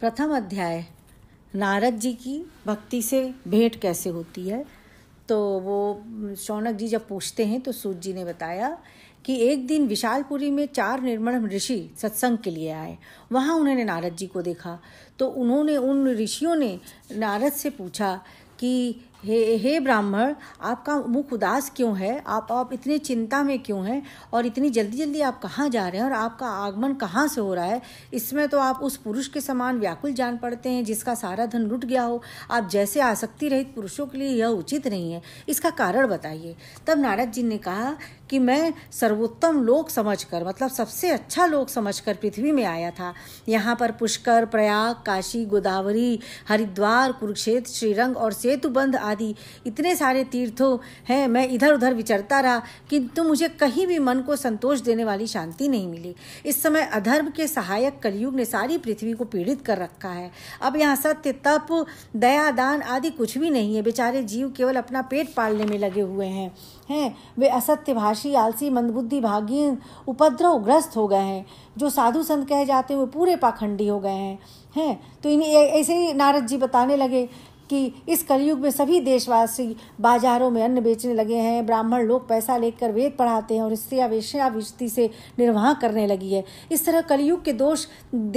प्रथम अध्याय नारद जी की भक्ति से भेंट कैसे होती है तो वो शौनक जी जब पूछते हैं तो सूत जी ने बताया कि एक दिन विशालपुरी में चार निर्मल ऋषि सत्संग के लिए आए वहाँ उन्होंने नारद जी को देखा तो उन्होंने उन ऋषियों ने नारद से पूछा कि हे हे ब्राह्मण आपका मुख उदास क्यों है आप आप इतने चिंता में क्यों हैं और इतनी जल्दी जल्दी आप कहाँ जा रहे हैं और आपका आगमन कहाँ से हो रहा है इसमें तो आप उस पुरुष के समान व्याकुल जान पड़ते हैं जिसका सारा धन लुट गया हो आप जैसे आसक्ति रहित पुरुषों के लिए यह उचित नहीं है इसका कारण बताइए तब नारद जी ने कहा कि मैं सर्वोत्तम लोक समझकर मतलब सबसे अच्छा लोक समझकर पृथ्वी में आया था यहाँ पर पुष्कर प्रयाग काशी गोदावरी हरिद्वार कुरुक्षेत्र श्रीरंग और सेतुबंध आदि इतने सारे तीर्थों हैं मैं इधर उधर विचरता रहा किंतु मुझे कहीं भी मन को संतोष देने वाली शांति नहीं मिली इस समय अधर्म के सहायक कलयुग ने सारी पृथ्वी को पीड़ित कर रखा है अब यहाँ सत्य तप दया दान आदि कुछ भी नहीं है बेचारे जीव केवल अपना पेट पालने में लगे हुए हैं हैं वे असत्यभाषी आलसी मंदबुद्धि भागीन ग्रस्त हो गए हैं जो साधु संत कहे जाते हैं वे पूरे पाखंडी हो गए हैं हैं तो इन्हें ऐसे ही नारद जी बताने लगे कि इस कलयुग में सभी देशवासी बाजारों में अन्न बेचने लगे हैं ब्राह्मण लोग पैसा लेकर वेद पढ़ाते हैं और स्त्रियाँ वेश्यावृत्ति से निर्वाह करने लगी है इस तरह कलयुग के दोष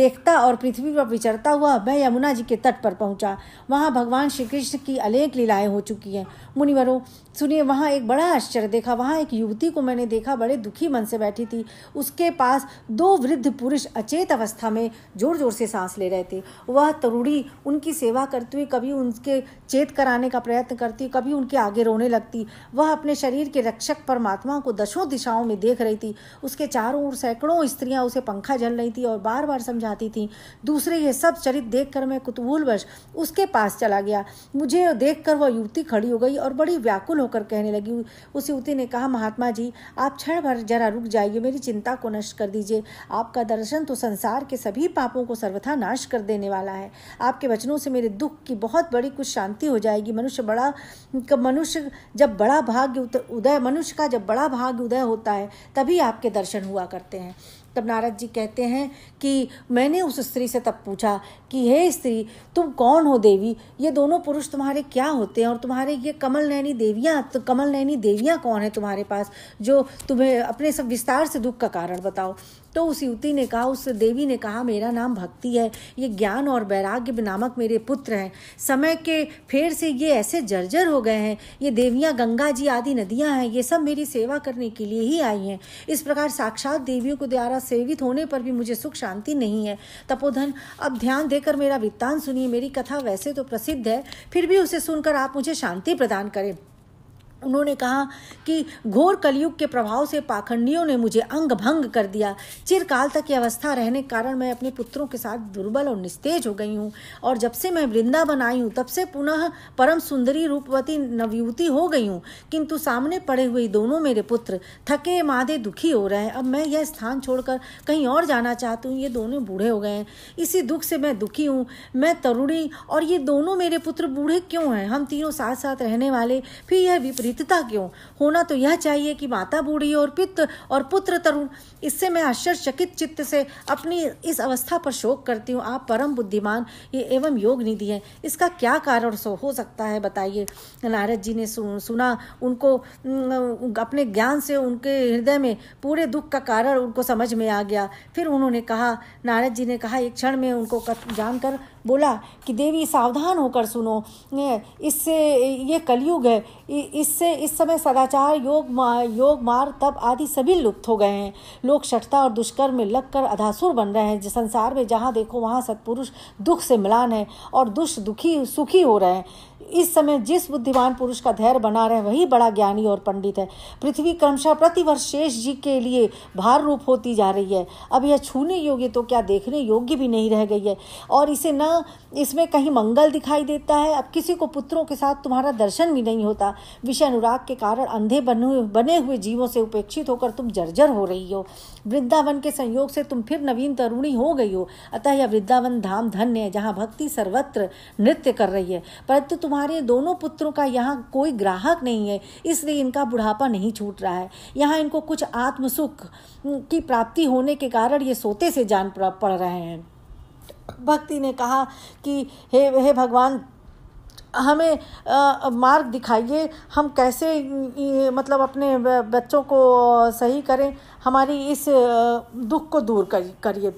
देखता और पृथ्वी पर विचरता हुआ मैं यमुना जी के तट पर पहुंचा वहाँ भगवान श्री कृष्ण की अनेक लीलाएं हो चुकी हैं मुनिवरों सुनिए वहाँ एक बड़ा आश्चर्य देखा वहाँ एक युवती को मैंने देखा बड़े दुखी मन से बैठी थी उसके पास दो वृद्ध पुरुष अचेत अवस्था में जोर जोर से सांस ले रहे थे वह तरुणी उनकी सेवा करते हुए कभी उन उसके चेत कराने का प्रयत्न करती कभी उनके आगे रोने लगती वह अपने शरीर के रक्षक परमात्मा को दशों दिशाओं में देख रही थी उसके चारों ओर सैकड़ों स्त्रियां उसे पंखा झल रही थी और बार बार समझाती थी दूसरे ये सब चरित देख कर मैं कुतूहलवश उसके पास चला गया मुझे देख कर वह युवती खड़ी हो गई और बड़ी व्याकुल होकर कहने लगी उस युवती ने कहा महात्मा जी आप क्षण भर जरा रुक जाइए मेरी चिंता को नष्ट कर दीजिए आपका दर्शन तो संसार के सभी पापों को सर्वथा नाश कर देने वाला है आपके वचनों से मेरे दुख की बहुत बड़ी भी कुछ शांति हो जाएगी मनुष्य बड़ा मनुष्य जब बड़ा भाग्य उदय मनुष्य का जब बड़ा भाग्य उदय होता है तभी आपके दर्शन हुआ करते हैं तब नारद जी कहते हैं कि मैंने उस स्त्री से तब पूछा कि हे स्त्री तुम कौन हो देवी ये दोनों पुरुष तुम्हारे क्या होते हैं और तुम्हारे ये कमल नैनी देवियाँ तो कमल नैनी देवियाँ कौन है तुम्हारे पास जो तुम्हें अपने सब विस्तार से दुख का कारण बताओ तो उस युवती ने कहा उस देवी ने कहा मेरा नाम भक्ति है ये ज्ञान और वैराग्य नामक मेरे पुत्र हैं समय के फेर से ये ऐसे जर्जर हो गए हैं ये देवियाँ गंगा जी आदि नदियाँ हैं ये सब मेरी सेवा करने के लिए ही आई हैं इस प्रकार साक्षात देवियों को द्वारा सेवित होने पर भी मुझे सुख शांति नहीं है तपोधन अब ध्यान देकर मेरा वित्तान सुनिए मेरी कथा वैसे तो प्रसिद्ध है फिर भी उसे सुनकर आप मुझे शांति प्रदान करें उन्होंने कहा कि घोर कलयुग के प्रभाव से पाखंडियों ने मुझे अंग भंग कर दिया चिरकाल तक ये अवस्था रहने के कारण मैं अपने पुत्रों के साथ दुर्बल और निस्तेज हो गई हूँ और जब से मैं वृंदावन आई हूँ तब से पुनः परम सुंदरी रूपवती नवयुवती हो गई हूँ किंतु सामने पड़े हुए दोनों मेरे पुत्र थके मादे दुखी हो रहे हैं अब मैं यह स्थान छोड़कर कहीं और जाना चाहती हूँ ये दोनों बूढ़े हो गए हैं इसी दुख से मैं दुखी हूँ मैं तरुणी और ये दोनों मेरे पुत्र बूढ़े क्यों हैं हम तीनों साथ साथ रहने वाले फिर यह विपरीत जीतता क्यों होना तो यह चाहिए कि माता बूढ़ी और पित्त और पुत्र तरुण इससे मैं आश्चर्यचकित चित्त से अपनी इस अवस्था पर शोक करती हूँ आप परम बुद्धिमान ये एवं योग निधि हैं इसका क्या कारण हो सकता है बताइए नारद जी ने सुना उनको अपने ज्ञान से उनके हृदय में पूरे दुख का कारण उनको समझ में आ गया फिर उन्होंने कहा नारद जी ने कहा एक क्षण में उनको जानकर बोला कि देवी सावधान होकर सुनो इससे ये कलयुग है इससे इस समय सदाचार योग मा, योग मार तब आदि सभी लुप्त हो गए हैं लोग शठता और दुष्कर्म में लगकर अधासुर बन रहे हैं जिस संसार में जहाँ देखो वहाँ सत्पुरुष दुख से मिलान है और दुष्ट दुखी सुखी हो रहे हैं इस समय जिस बुद्धिमान पुरुष का धैर्य बना रहे वही बड़ा ज्ञानी और पंडित है पृथ्वी क्रमशः प्रतिवर्ष शेष जी के लिए भार रूप होती जा रही है अब यह छूने योग्य तो क्या देखने योग्य भी नहीं रह गई है और इसे न इसमें कहीं मंगल दिखाई देता है अब किसी को पुत्रों के साथ तुम्हारा दर्शन भी नहीं होता विषय अनुराग के कारण अंधे बने बने हुए जीवों से उपेक्षित होकर तुम जर्जर हो रही हो वृद्धावन के संयोग से तुम फिर नवीन तरुणी हो गई हो अतः यह वृद्धावन धाम धन्य है जहाँ भक्ति सर्वत्र नृत्य कर रही है परंतु तुम्हारा तुम्हारे दोनों पुत्रों का यहाँ कोई ग्राहक नहीं है इसलिए इनका बुढ़ापा नहीं छूट रहा है यहाँ इनको कुछ आत्मसुख की प्राप्ति होने के कारण ये सोते से जान पड़ रहे हैं भक्ति ने कहा कि हे हे भगवान हमें आ, मार्ग दिखाइए हम कैसे मतलब अपने बच्चों को सही करें हमारी इस दुख को दूर करिए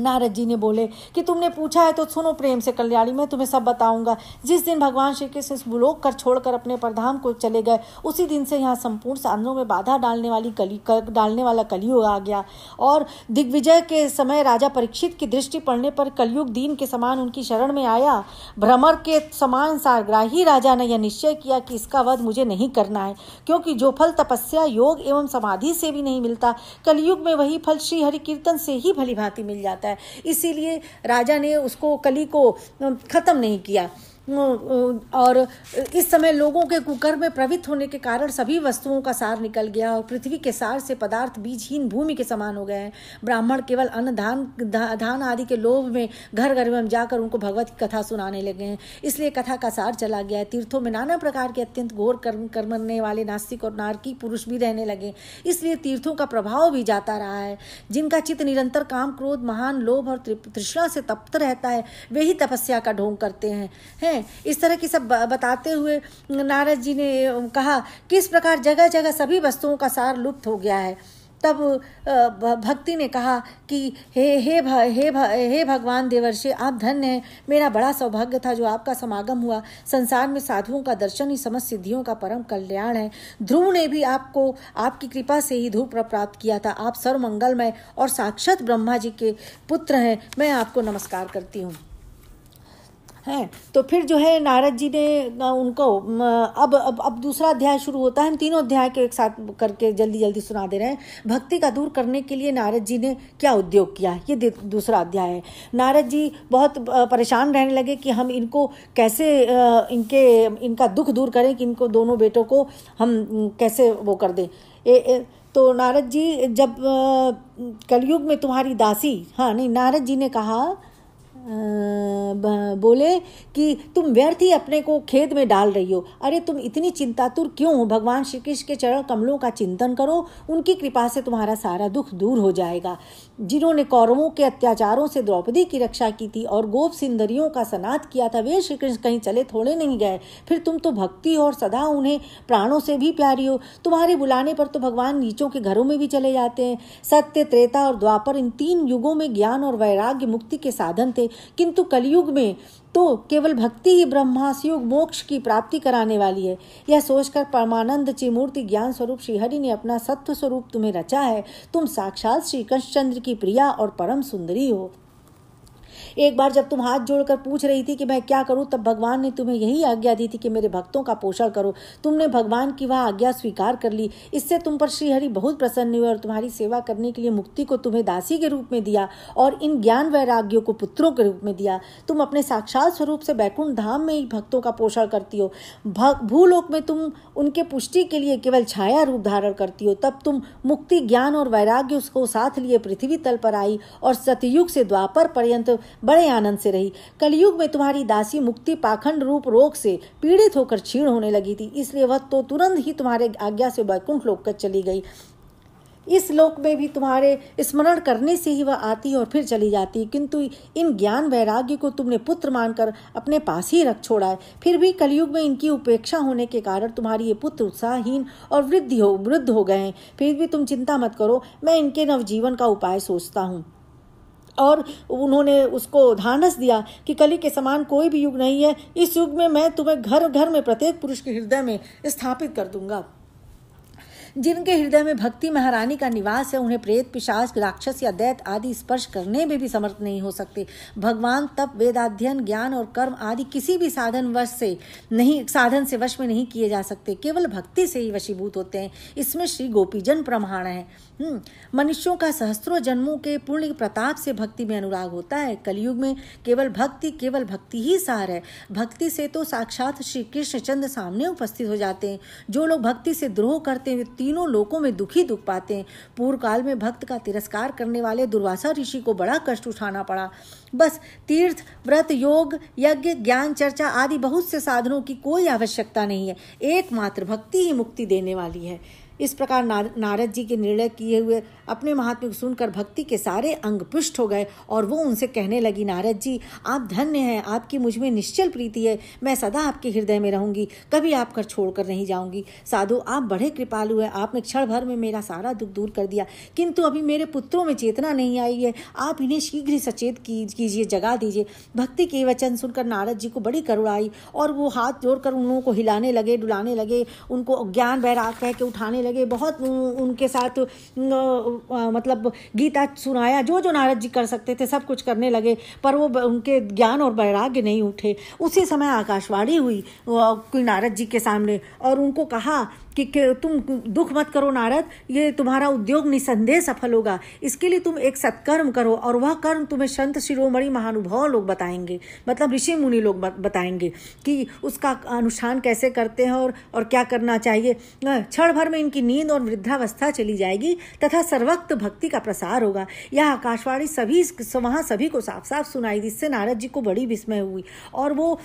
नारद जी ने बोले कि तुमने पूछा है तो सुनो प्रेम से कल्याणी मैं तुम्हें सब बताऊंगा जिस दिन भगवान श्री कृष्ण बुलोक कर छोड़कर अपने परधाम को चले गए उसी दिन से यहाँ संपूर्ण साधनों में बाधा डालने वाली कली कर, डालने वाला कलियुग आ गया और दिग्विजय के समय राजा परीक्षित की दृष्टि पड़ने पर कलयुग दीन के समान उनकी शरण में आया भ्रमर के समान सारग्राही राजा ने यह निश्चय किया कि इसका वध मुझे नहीं करना है क्योंकि जो फल तपस्या योग एवं समाधि से भी नहीं मिलता कलयुग में वही फल श्री हरि कीर्तन से ही भली भांति मिल जाता जाता है इसीलिए राजा ने उसको कली को ख़त्म नहीं किया और इस समय लोगों के कुकर में प्रवृत्त होने के कारण सभी वस्तुओं का सार निकल गया और पृथ्वी के सार से पदार्थ बीजहीन भूमि के समान हो गए हैं ब्राह्मण केवल अन्न धान धा, धान आदि के लोभ में घर घर में जाकर उनको भगवत की कथा सुनाने लगे हैं इसलिए कथा का सार चला गया है तीर्थों में नाना प्रकार के अत्यंत घोर कर्म करने वाले नास्तिक और नारकी पुरुष भी रहने लगे इसलिए तीर्थों का प्रभाव भी जाता रहा है जिनका चित्त निरंतर काम क्रोध महान लोभ और तृष्णा से तप्त रहता है वे ही तपस्या का ढोंग करते हैं हैं इस तरह की सब बताते हुए नारद जी ने कहा कि इस प्रकार जगह जगह सभी वस्तुओं का सार लुप्त हो गया है तब भक्ति ने कहा कि हे हे भ, हे भ, हे भगवान देवर्षि आप धन्य हैं मेरा बड़ा सौभाग्य था जो आपका समागम हुआ संसार में साधुओं का दर्शन ही समस्त सिद्धियों का परम कल्याण है ध्रुव ने भी आपको आपकी कृपा से ही ध्रुव प्राप्त किया था आप सर्वमंगलमय और साक्षात ब्रह्मा जी के पुत्र हैं मैं आपको नमस्कार करती हूँ हैं तो फिर जो है नारद जी ने उनको अब अब अब दूसरा अध्याय शुरू होता है हम तीनों अध्याय के एक साथ करके जल्दी जल्दी सुना दे रहे हैं भक्ति का दूर करने के लिए नारद जी ने क्या उद्योग किया ये दूसरा अध्याय है नारद जी बहुत परेशान रहने लगे कि हम इनको कैसे इनके इनका दुख दूर करें कि इनको दोनों बेटों को हम कैसे वो कर दें ए, ए, तो नारद जी जब कलयुग में तुम्हारी दासी हाँ नहीं नारद जी ने कहा बोले कि तुम व्यर्थ ही अपने को खेत में डाल रही हो अरे तुम इतनी चिंतातुर क्यों हो भगवान श्री कृष्ण के चरण कमलों का चिंतन करो उनकी कृपा से तुम्हारा सारा दुख दूर हो जाएगा जिन्होंने कौरवों के अत्याचारों से द्रौपदी की रक्षा की थी और गोप सिंदरियों का सनात किया था वे श्री कृष्ण कहीं चले थोड़े नहीं गए फिर तुम तो भक्ति हो और सदा उन्हें प्राणों से भी प्यारी हो तुम्हारे बुलाने पर तो भगवान नीचों के घरों में भी चले जाते हैं सत्य त्रेता और द्वापर इन तीन युगों में ज्ञान और वैराग्य मुक्ति के साधन थे किंतु कलयुग में तो केवल भक्ति ही ब्रह्मासयोग मोक्ष की प्राप्ति कराने वाली है यह सोचकर परमानंद चिमूर्ति ज्ञान स्वरूप श्रीहरि ने अपना सत्व स्वरूप तुम्हें रचा है तुम साक्षात श्री कृष्णचंद्र की प्रिया और परम सुंदरी हो एक बार जब तुम हाथ जोड़कर पूछ रही थी कि मैं क्या करूं तब भगवान ने तुम्हें यही आज्ञा दी थी कि मेरे भक्तों का पोषण करो तुमने भगवान की वह आज्ञा स्वीकार कर ली इससे तुम पर श्रीहरि बहुत प्रसन्न हुए और तुम्हारी सेवा करने के लिए मुक्ति को तुम्हें दासी के रूप में दिया और इन ज्ञान वैराग्यों को पुत्रों के रूप में दिया तुम अपने साक्षात स्वरूप से बैकुंठ धाम में ही भक्तों का पोषण करती हो भूलोक में तुम उनके पुष्टि के लिए केवल छाया रूप धारण करती हो तब तुम मुक्ति ज्ञान और वैराग्य उसको साथ लिए पृथ्वी तल पर आई और सतयुग से द्वापर पर्यंत बड़े आनंद से रही कलयुग में तुम्हारी दासी मुक्ति पाखंड रूप रोग से पीड़ित होकर छीण होने लगी थी इसलिए वह तो तुरंत ही तुम्हारे आज्ञा से वैकुंठ लोक कर चली गई इस लोक में भी तुम्हारे स्मरण करने से ही वह आती और फिर चली जाती किंतु इन ज्ञान वैराग्य को तुमने पुत्र मानकर अपने पास ही रख छोड़ा है फिर भी कलयुग में इनकी उपेक्षा होने के कारण तुम्हारी ये पुत्र उत्साहहीन और वृद्धि हो वृद्ध हो गए हैं फिर भी तुम चिंता मत करो मैं इनके नवजीवन का उपाय सोचता हूँ और उन्होंने उसको धानस दिया कि कली के समान कोई भी युग नहीं है इस युग में मैं तुम्हें घर घर में प्रत्येक पुरुष के हृदय में स्थापित कर दूंगा जिनके हृदय में भक्ति महारानी का निवास है उन्हें प्रेत पिशाच राक्षस या दैत आदि स्पर्श करने में भी समर्थ नहीं हो सकते भगवान तप वेदाध्ययन ज्ञान और कर्म आदि किसी भी साधन वश से नहीं साधन से वश में नहीं किए जा सकते केवल भक्ति से ही वशीभूत होते हैं इसमें श्री गोपीजन प्रमाण है हम्म, मनुष्यों का सहस्त्रों जन्मों के पूर्ण प्रताप से भक्ति में अनुराग होता है कलयुग में केवल भक्ति केवल भक्ति ही सार है भक्ति से तो साक्षात श्री कृष्णचंद्र सामने उपस्थित हो जाते हैं जो लोग भक्ति से द्रोह करते हैं तीनों लोकों में दुखी दुख पाते हैं पूर्व काल में भक्त का तिरस्कार करने वाले दुर्वासा ऋषि को बड़ा कष्ट उठाना पड़ा बस तीर्थ व्रत योग यज्ञ ज्ञान चर्चा आदि बहुत से साधनों की कोई आवश्यकता नहीं है एकमात्र भक्ति ही मुक्ति देने वाली है इस प्रकार नारद जी के निर्णय किए हुए अपने महात्मा को सुनकर भक्ति के सारे अंग पुष्ट हो गए और वो उनसे कहने लगी नारद जी आप धन्य हैं आपकी मुझ में निश्चल प्रीति है मैं सदा आपके हृदय में रहूंगी कभी आप कर छोड़ कर नहीं जाऊंगी साधु आप बड़े कृपालु हैं आपने क्षण भर में मेरा सारा दुख दूर कर दिया किंतु अभी मेरे पुत्रों में चेतना नहीं आई है आप इन्हें शीघ्र ही सचेत कीजिए जगा दीजिए भक्ति के वचन सुनकर नारद जी को बड़ी करुण आई और वो हाथ जोड़कर उन लोगों को हिलाने लगे डुलाने लगे उनको ज्ञान बैराग कह के उठाने लगे बहुत उनके साथ मतलब गीता सुनाया जो जो नारद जी कर सकते थे सब कुछ करने लगे पर वो उनके ज्ञान और वैराग्य नहीं उठे उसी समय आकाशवाणी हुई नारद जी के सामने और उनको कहा कि, तुम दुख मत करो नारद ये तुम्हारा उद्योग निसंदेह सफल होगा इसके लिए तुम एक सत्कर्म करो और वह कर्म तुम्हें संत शिरोमणि महानुभाव लोग बताएंगे मतलब ऋषि मुनि लोग बताएंगे कि उसका अनुष्ठान कैसे करते हैं और और क्या करना चाहिए क्षण भर में इनकी नींद और वृद्धावस्था चली जाएगी तथा सर्वक्त भक्ति का प्रसार होगा यह आकाशवाणी सभी वहाँ सभी को साफ साफ सुनाई दी इससे नारद जी को बड़ी विस्मय हुई और वो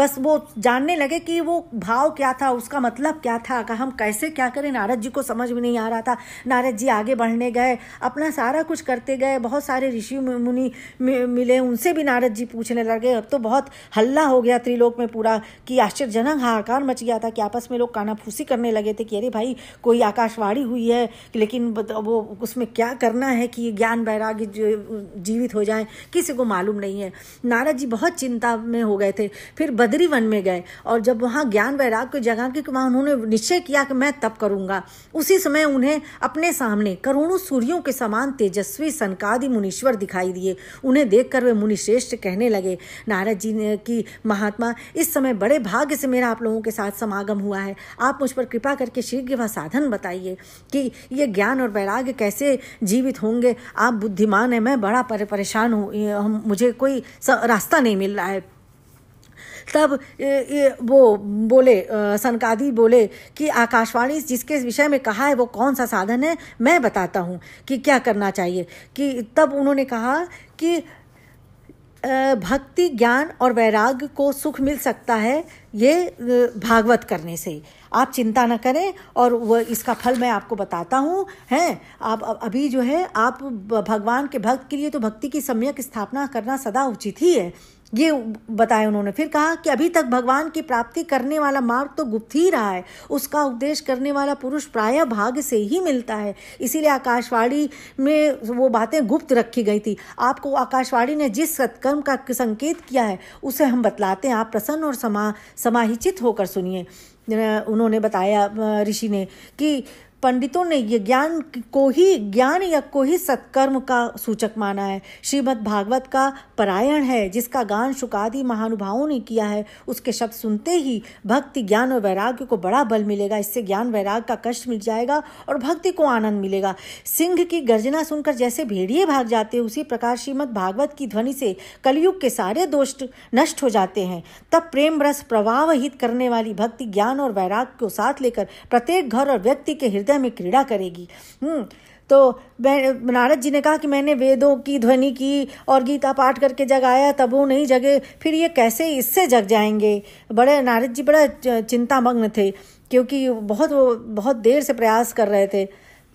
बस वो जानने लगे कि वो भाव क्या था उसका मतलब क्या था कि हम कैसे क्या करें नारद जी को समझ में नहीं आ रहा था नारद जी आगे बढ़ने गए अपना सारा कुछ करते गए बहुत सारे ऋषि मुनि मिले उनसे भी नारद जी पूछने लगे अब तो बहुत हल्ला हो गया त्रिलोक में पूरा कि आश्चर्यजनक हाहाकार मच गया था कि आपस में लोग कानाफूसी करने लगे थे कि अरे भाई कोई आकाशवाणी हुई है लेकिन वो उसमें क्या करना है कि ज्ञान बैराग्य जीवित हो जाए किसी को मालूम नहीं है नारद जी बहुत चिंता में हो गए थे फिर बद्री वन में गए और जब वहाँ ज्ञान वैराग को जगह के वहाँ उन्होंने निश्चय किया कि मैं तप करूंगा उसी समय उन्हें अपने सामने करोड़ों सूर्यों के समान तेजस्वी सनकादि मुनीश्वर दिखाई दिए उन्हें देखकर वे मुनिश्रेष्ठ कहने लगे नारद जी ने की महात्मा इस समय बड़े भाग्य से मेरा आप लोगों के साथ समागम हुआ है आप मुझ पर कृपा करके शीघ्र वह साधन बताइए कि ये ज्ञान और वैराग्य कैसे जीवित होंगे आप बुद्धिमान हैं मैं बड़ा परेशान हूँ मुझे कोई रास्ता नहीं मिल रहा है तब वो बोले सनकादी बोले कि आकाशवाणी जिसके विषय में कहा है वो कौन सा साधन है मैं बताता हूँ कि क्या करना चाहिए कि तब उन्होंने कहा कि भक्ति ज्ञान और वैराग्य को सुख मिल सकता है ये भागवत करने से आप चिंता ना करें और वह इसका फल मैं आपको बताता हूँ हैं आप अभी जो है आप भगवान के भक्त के लिए तो भक्ति की सम्यक स्थापना करना सदा उचित ही है ये बताया उन्होंने फिर कहा कि अभी तक भगवान की प्राप्ति करने वाला मार्ग तो गुप्त ही रहा है उसका उपदेश करने वाला पुरुष प्राय भाग से ही मिलता है इसीलिए आकाशवाणी में वो बातें गुप्त रखी गई थी आपको आकाशवाणी ने जिस सत्कर्म का संकेत किया है उसे हम बतलाते हैं आप प्रसन्न और समा समाहिचित होकर सुनिए उन्होंने बताया ऋषि ने कि पंडितों ने ये ज्ञान को ही ज्ञान या को ही सत्कर्म का सूचक माना है श्रीमद् भागवत का परायण है जिसका गान शुकादि महानुभावों ने किया है उसके शब्द सुनते ही भक्ति ज्ञान और वैराग्य को बड़ा बल मिलेगा इससे ज्ञान वैराग्य का कष्ट मिल जाएगा और भक्ति को आनंद मिलेगा सिंह की गर्जना सुनकर जैसे भेड़िए भाग जाते हैं उसी प्रकार श्रीमद् भागवत की ध्वनि से कलयुग के सारे दोष नष्ट हो जाते हैं तब प्रेम रस प्रवाहित करने वाली भक्ति ज्ञान और वैराग्य को साथ लेकर प्रत्येक घर और व्यक्ति के हृदय हृदय में क्रीड़ा करेगी हम्म, तो मैं नारद जी ने कहा कि मैंने वेदों की ध्वनि की और गीता पाठ करके जगाया तब वो नहीं जगे फिर ये कैसे इससे जग जाएंगे बड़े नारद जी बड़ा चिंतामग्न थे क्योंकि बहुत बहुत देर से प्रयास कर रहे थे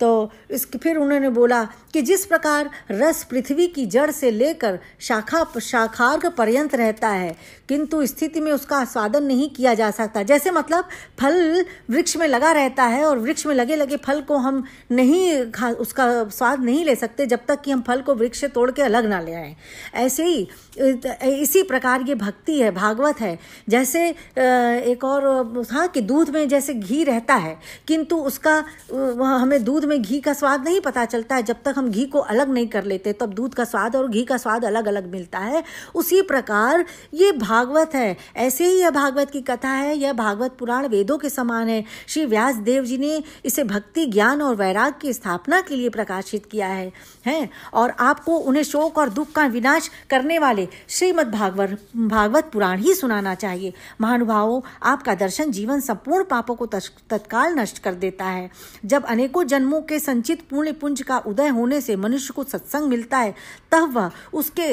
तो इस फिर उन्होंने बोला कि जिस प्रकार रस पृथ्वी की जड़ से लेकर शाखा शाखार्ग पर्यंत रहता है किंतु स्थिति में उसका आस्वादन नहीं किया जा सकता जैसे मतलब फल वृक्ष में लगा रहता है और वृक्ष में लगे लगे फल को हम नहीं खा उसका स्वाद नहीं ले सकते जब तक कि हम फल को वृक्ष से तोड़ के अलग ना ले आए ऐसे ही इसी प्रकार ये भक्ति है भागवत है जैसे एक और था हाँ, कि दूध में जैसे घी रहता है किंतु उसका हमें दूध में घी का स्वाद नहीं पता चलता है जब तक हम हम घी को अलग नहीं कर लेते तब दूध का स्वाद और घी का स्वाद अलग अलग मिलता है उसी प्रकार ये भागवत है ऐसे ही यह भागवत की कथा है यह भागवत पुराण वेदों के समान है श्री व्यास देव जी ने इसे भक्ति ज्ञान और वैराग की स्थापना के लिए प्रकाशित किया है हैं और आपको उन्हें शोक और दुख का विनाश करने वाले श्रीमद भागवत भागवत पुराण ही सुनाना चाहिए महानुभावों आपका दर्शन जीवन संपूर्ण पापों को तत्काल नष्ट कर देता है जब अनेकों जन्मों के संचित पूर्ण पुंज का उदय होने होने से मनुष्य को सत्संग मिलता है तब वह उसके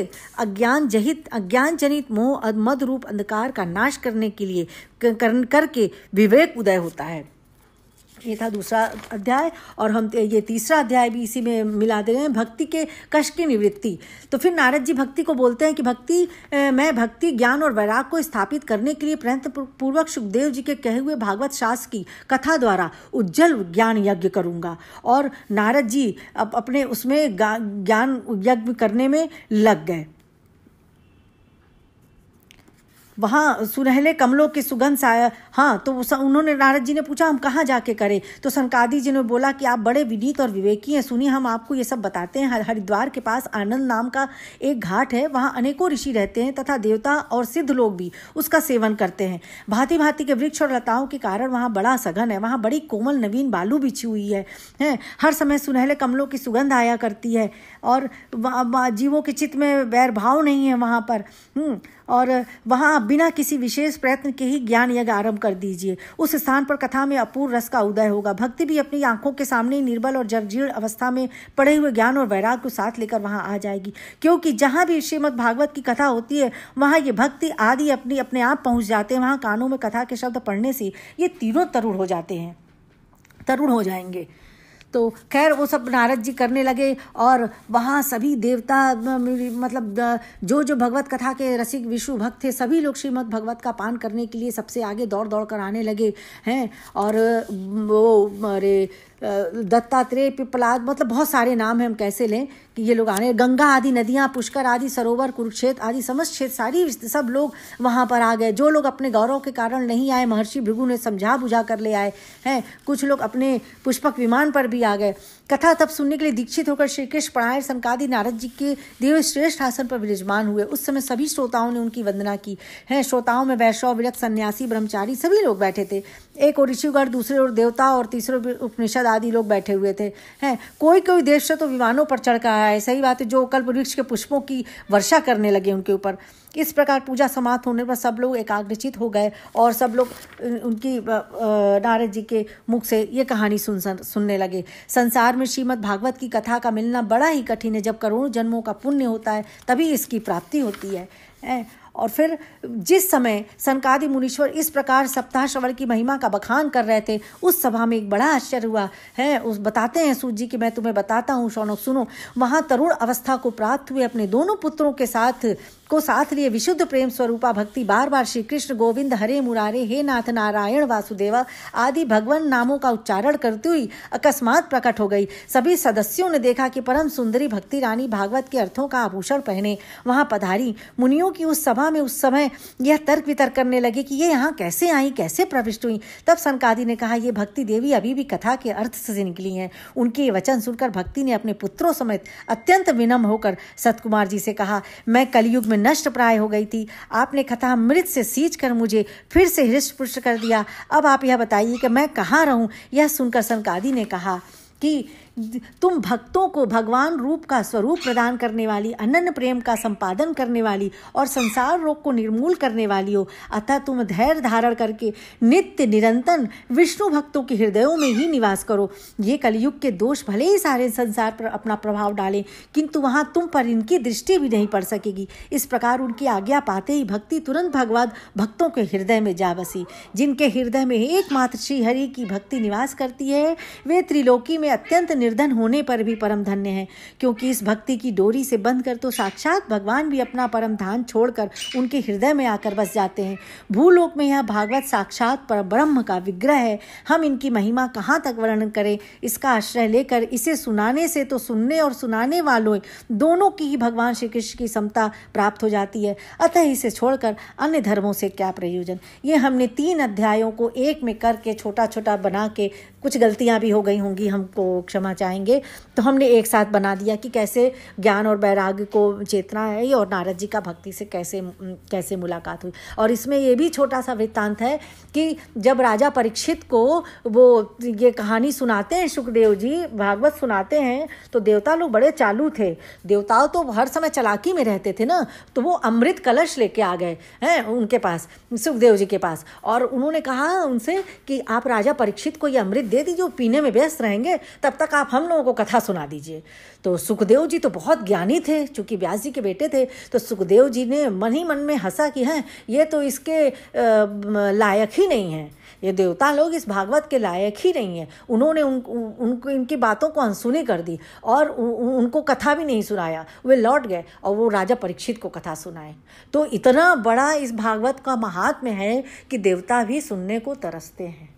अज्ञान जहित अज्ञान जनित मोह मद रूप अंधकार का नाश करने के लिए करके विवेक उदय होता है ये था दूसरा अध्याय और हम ये तीसरा अध्याय भी इसी में मिला दे रहे हैं भक्ति के कष्ट की निवृत्ति तो फिर नारद जी भक्ति को बोलते हैं कि भक्ति मैं भक्ति ज्ञान और वैराग को स्थापित करने के लिए प्रयत्न पूर्वक सुखदेव जी के कहे हुए भागवत शास्त्र की कथा द्वारा उज्जवल ज्ञान यज्ञ करूँगा और नारद जी अपने उसमें ज्ञान यज्ञ करने में लग गए वहाँ सुनहले कमलों की सुगंध सा हाँ तो उन्होंने नारद जी ने पूछा हम कहाँ जाके करें तो सनकादी जी ने बोला कि आप बड़े विनीत और विवेकी हैं सुनिए हम आपको ये सब बताते हैं हरिद्वार के पास आनंद नाम का एक घाट है वहाँ अनेकों ऋषि रहते हैं तथा देवता और सिद्ध लोग भी उसका सेवन करते हैं भांति भांति के वृक्ष और लताओं के कारण वहाँ बड़ा सघन है वहाँ बड़ी कोमल नवीन बालू बिछी हुई है हैं हर समय सुनहले कमलों की सुगंध आया करती है और जीवों के चित्त में भाव नहीं है वहाँ पर हम्म, और वहाँ आप बिना किसी विशेष प्रयत्न के ही ज्ञान यज्ञ आरंभ कर दीजिए उस स्थान पर कथा में अपूर्ण रस का उदय होगा भक्ति भी अपनी आंखों के सामने निर्बल और जर्जीर्ण अवस्था में पड़े हुए ज्ञान और वैराग को साथ लेकर वहाँ आ जाएगी क्योंकि जहाँ भी श्रीमद भागवत की कथा होती है वहाँ ये भक्ति आदि अपनी अपने आप पहुँच जाते हैं वहाँ कानों में कथा के शब्द पढ़ने से ये तीनों तरुण हो जाते हैं तरुण हो जाएंगे तो खैर वो सब नारद जी करने लगे और वहाँ सभी देवता मतलब जो जो भगवत कथा के रसिक विष्णु भक्त थे सभी लोग श्रीमद भगवत का पान करने के लिए सबसे आगे दौड़ दौड़ कर आने लगे हैं और वो अरे दत्तात्रेय पिपलाद मतलब बहुत सारे नाम हैं हम कैसे लें कि ये लोग आने गंगा आदि नदियाँ पुष्कर आदि सरोवर कुरुक्षेत्र आदि समस्त क्षेत्र सारी सब लोग वहाँ पर आ गए जो लोग अपने गौरव के कारण नहीं आए महर्षि भृगु ने समझा बुझा कर ले आए हैं कुछ लोग अपने पुष्पक विमान पर भी भी आ गए कथा तब सुनने के लिए दीक्षित होकर श्री कृष्ण पढ़ाए संकादी नारद जी के देव श्रेष्ठ आसन पर विराजमान हुए उस समय सभी श्रोताओं ने उनकी वंदना की है श्रोताओं में वैष्णव विरक्त सन्यासी ब्रह्मचारी सभी लोग बैठे थे एक और ऋषिगढ़ दूसरे और देवता और तीसरे उपनिषद आदि लोग बैठे हुए थे हैं कोई कोई देश तो विमानों पर चढ़ कर आया है सही बात है जो कल्प वृक्ष के पुष्पों की वर्षा करने लगे उनके ऊपर इस प्रकार पूजा समाप्त होने पर सब लोग एकाग्रचित हो गए और सब लोग उनकी नारद जी के मुख से ये कहानी सुन सुनने लगे संसार में श्रीमद् भागवत की कथा का मिलना बड़ा ही कठिन है जब करोड़ों जन्मों का पुण्य होता है तभी इसकी प्राप्ति होती है और फिर जिस समय सनकादि मुनीश्वर इस प्रकार सप्ताह श्रवण की महिमा का बखान कर रहे थे उस सभा में एक बड़ा आश्चर्य हुआ है उस बताते हैं सूत जी कि मैं तुम्हें बताता हूँ शौनक सुनो वहाँ तरुण अवस्था को प्राप्त हुए अपने दोनों पुत्रों के साथ को साथ लिए विशुद्ध प्रेम स्वरूपा भक्ति बार बार श्री कृष्ण गोविंद हरे मुरारे हे नाथ नारायण वासुदेवा आदि भगवान नामों का उच्चारण करती हुई अकस्मात प्रकट हो गई सभी सदस्यों ने देखा कि परम सुंदरी भक्ति रानी भागवत के अर्थों का आभूषण पहने वहां पधारी मुनियों की उस सभा सभा में उस समय यह तर्क वितर्क करने लगे कि ये यहाँ कैसे आई कैसे प्रविष्ट हुई तब सनकादि ने कहा ये भक्ति देवी अभी भी कथा के अर्थ से निकली हैं उनके ये वचन सुनकर भक्ति ने अपने पुत्रों समेत अत्यंत विनम्र होकर सतकुमार जी से कहा मैं कलयुग में नष्ट प्राय हो गई थी आपने कथा मृत से सींच कर मुझे फिर से हृष्ट पुष्ट कर दिया अब आप यह बताइए कि मैं कहाँ रहूँ यह सुनकर सनकादि ने कहा कि तुम भक्तों को भगवान रूप का स्वरूप प्रदान करने वाली अनन्य प्रेम का संपादन करने वाली और संसार रोग को निर्मूल करने वाली हो अतः तुम धैर्य धारण करके नित्य निरंतर विष्णु भक्तों के हृदयों में ही निवास करो ये कलयुग के दोष भले ही सारे संसार पर अपना प्रभाव डालें किंतु वहाँ तुम पर इनकी दृष्टि भी नहीं पड़ सकेगी इस प्रकार उनकी आज्ञा पाते ही भक्ति तुरंत भगवान भक्तों के हृदय में जा बसी जिनके हृदय में एकमात्र श्रीहरि की भक्ति निवास करती है वे त्रिलोकी में अत्यंत निर्धन होने पर भी परम धन्य है क्योंकि इस भक्ति की डोरी से बंध कर तो साक्षात भगवान भी अपना परम धान छोड़कर उनके हृदय में आकर बस जाते हैं भूलोक में यह भागवत साक्षात पर ब्रह्म का विग्रह है हम इनकी महिमा कहाँ तक वर्णन करें इसका आश्रय लेकर इसे सुनाने से तो सुनने और सुनाने वालों दोनों की ही भगवान श्री कृष्ण की समता प्राप्त हो जाती है अतः इसे छोड़कर अन्य धर्मों से क्या प्रयोजन ये हमने तीन अध्यायों को एक में करके छोटा छोटा बना के कुछ गलतियाँ भी हो गई होंगी हमको क्षमा चाहेंगे तो हमने एक साथ बना दिया कि कैसे ज्ञान और वैराग्य को चेतना है और नारद जी का भक्ति से कैसे कैसे मुलाकात हुई और इसमें ये भी छोटा सा वृत्तांत है कि जब राजा परीक्षित को वो ये कहानी सुनाते हैं सुखदेव जी भागवत सुनाते हैं तो देवता लोग बड़े चालू थे देवताओं तो हर समय चलाकी में रहते थे ना तो वो अमृत कलश लेके आ गए हैं उनके पास सुखदेव जी के पास और उन्होंने कहा उनसे कि आप राजा परीक्षित को ये अमृत दे दीजिए वो पीने में व्यस्त रहेंगे तब तक आप हम लोगों को कथा सुना दीजिए तो सुखदेव जी तो बहुत ज्ञानी थे चूँकि व्यास जी के बेटे थे तो सुखदेव जी ने मन ही मन में हंसा कि हैं ये तो इसके लायक ही नहीं है ये देवता लोग इस भागवत के लायक ही नहीं है उन्होंने उन, उनको इनकी बातों को अनसुनी कर दी और उ, उनको कथा भी नहीं सुनाया वे लौट गए और वो राजा परीक्षित को कथा सुनाए तो इतना बड़ा इस भागवत का महात्म्य है कि देवता भी सुनने को तरसते हैं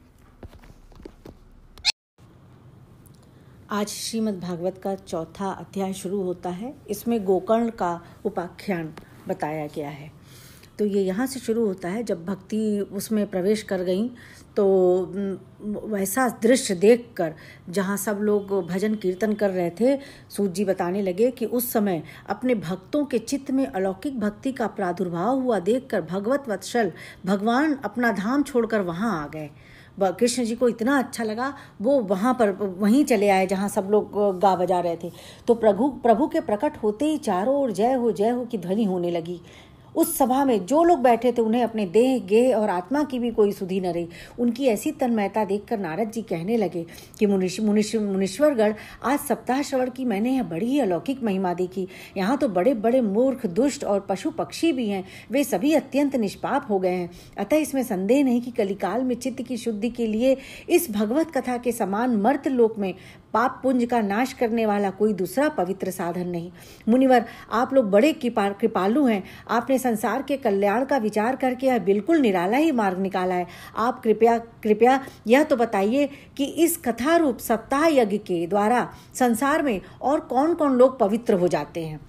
आज श्रीमद् भागवत का चौथा अध्याय शुरू होता है इसमें गोकर्ण का उपाख्यान बताया गया है तो ये यहाँ से शुरू होता है जब भक्ति उसमें प्रवेश कर गई तो वैसा दृश्य देखकर जहाँ सब लोग भजन कीर्तन कर रहे थे सूत जी बताने लगे कि उस समय अपने भक्तों के चित्त में अलौकिक भक्ति का प्रादुर्भाव हुआ देखकर भगवत वत्सल भगवान अपना धाम छोड़कर वहाँ आ गए कृष्ण जी को इतना अच्छा लगा वो वहाँ पर वहीं चले आए जहाँ सब लोग गा बजा रहे थे तो प्रभु प्रभु के प्रकट होते ही चारों ओर जय हो जय हो की ध्वनि होने लगी उस सभा में जो लोग बैठे थे उन्हें अपने देह गेह और आत्मा की भी कोई सुधी न रही उनकी ऐसी तन्मयता देखकर नारद जी कहने लगे कि मुनिश मुनिश मुनीश्वरगढ़ आज सप्ताह श्रवण की मैंने यह बड़ी ही अलौकिक महिमा देखी यहाँ तो बड़े बड़े मूर्ख दुष्ट और पशु पक्षी भी हैं वे सभी अत्यंत निष्पाप हो गए हैं अतः इसमें संदेह नहीं कि कलिकाल में चित्त की शुद्धि के लिए इस भगवत कथा के समान मर्त लोक में पाप पुंज का नाश करने वाला कोई दूसरा पवित्र साधन नहीं मुनिवर आप लोग बड़े कृपालु हैं आपने संसार के कल्याण का विचार करके यह बिल्कुल निराला ही मार्ग निकाला है आप कृपया कृपया यह तो बताइए कि इस कथारूप सप्ताह यज्ञ के द्वारा संसार में और कौन कौन लोग पवित्र हो जाते हैं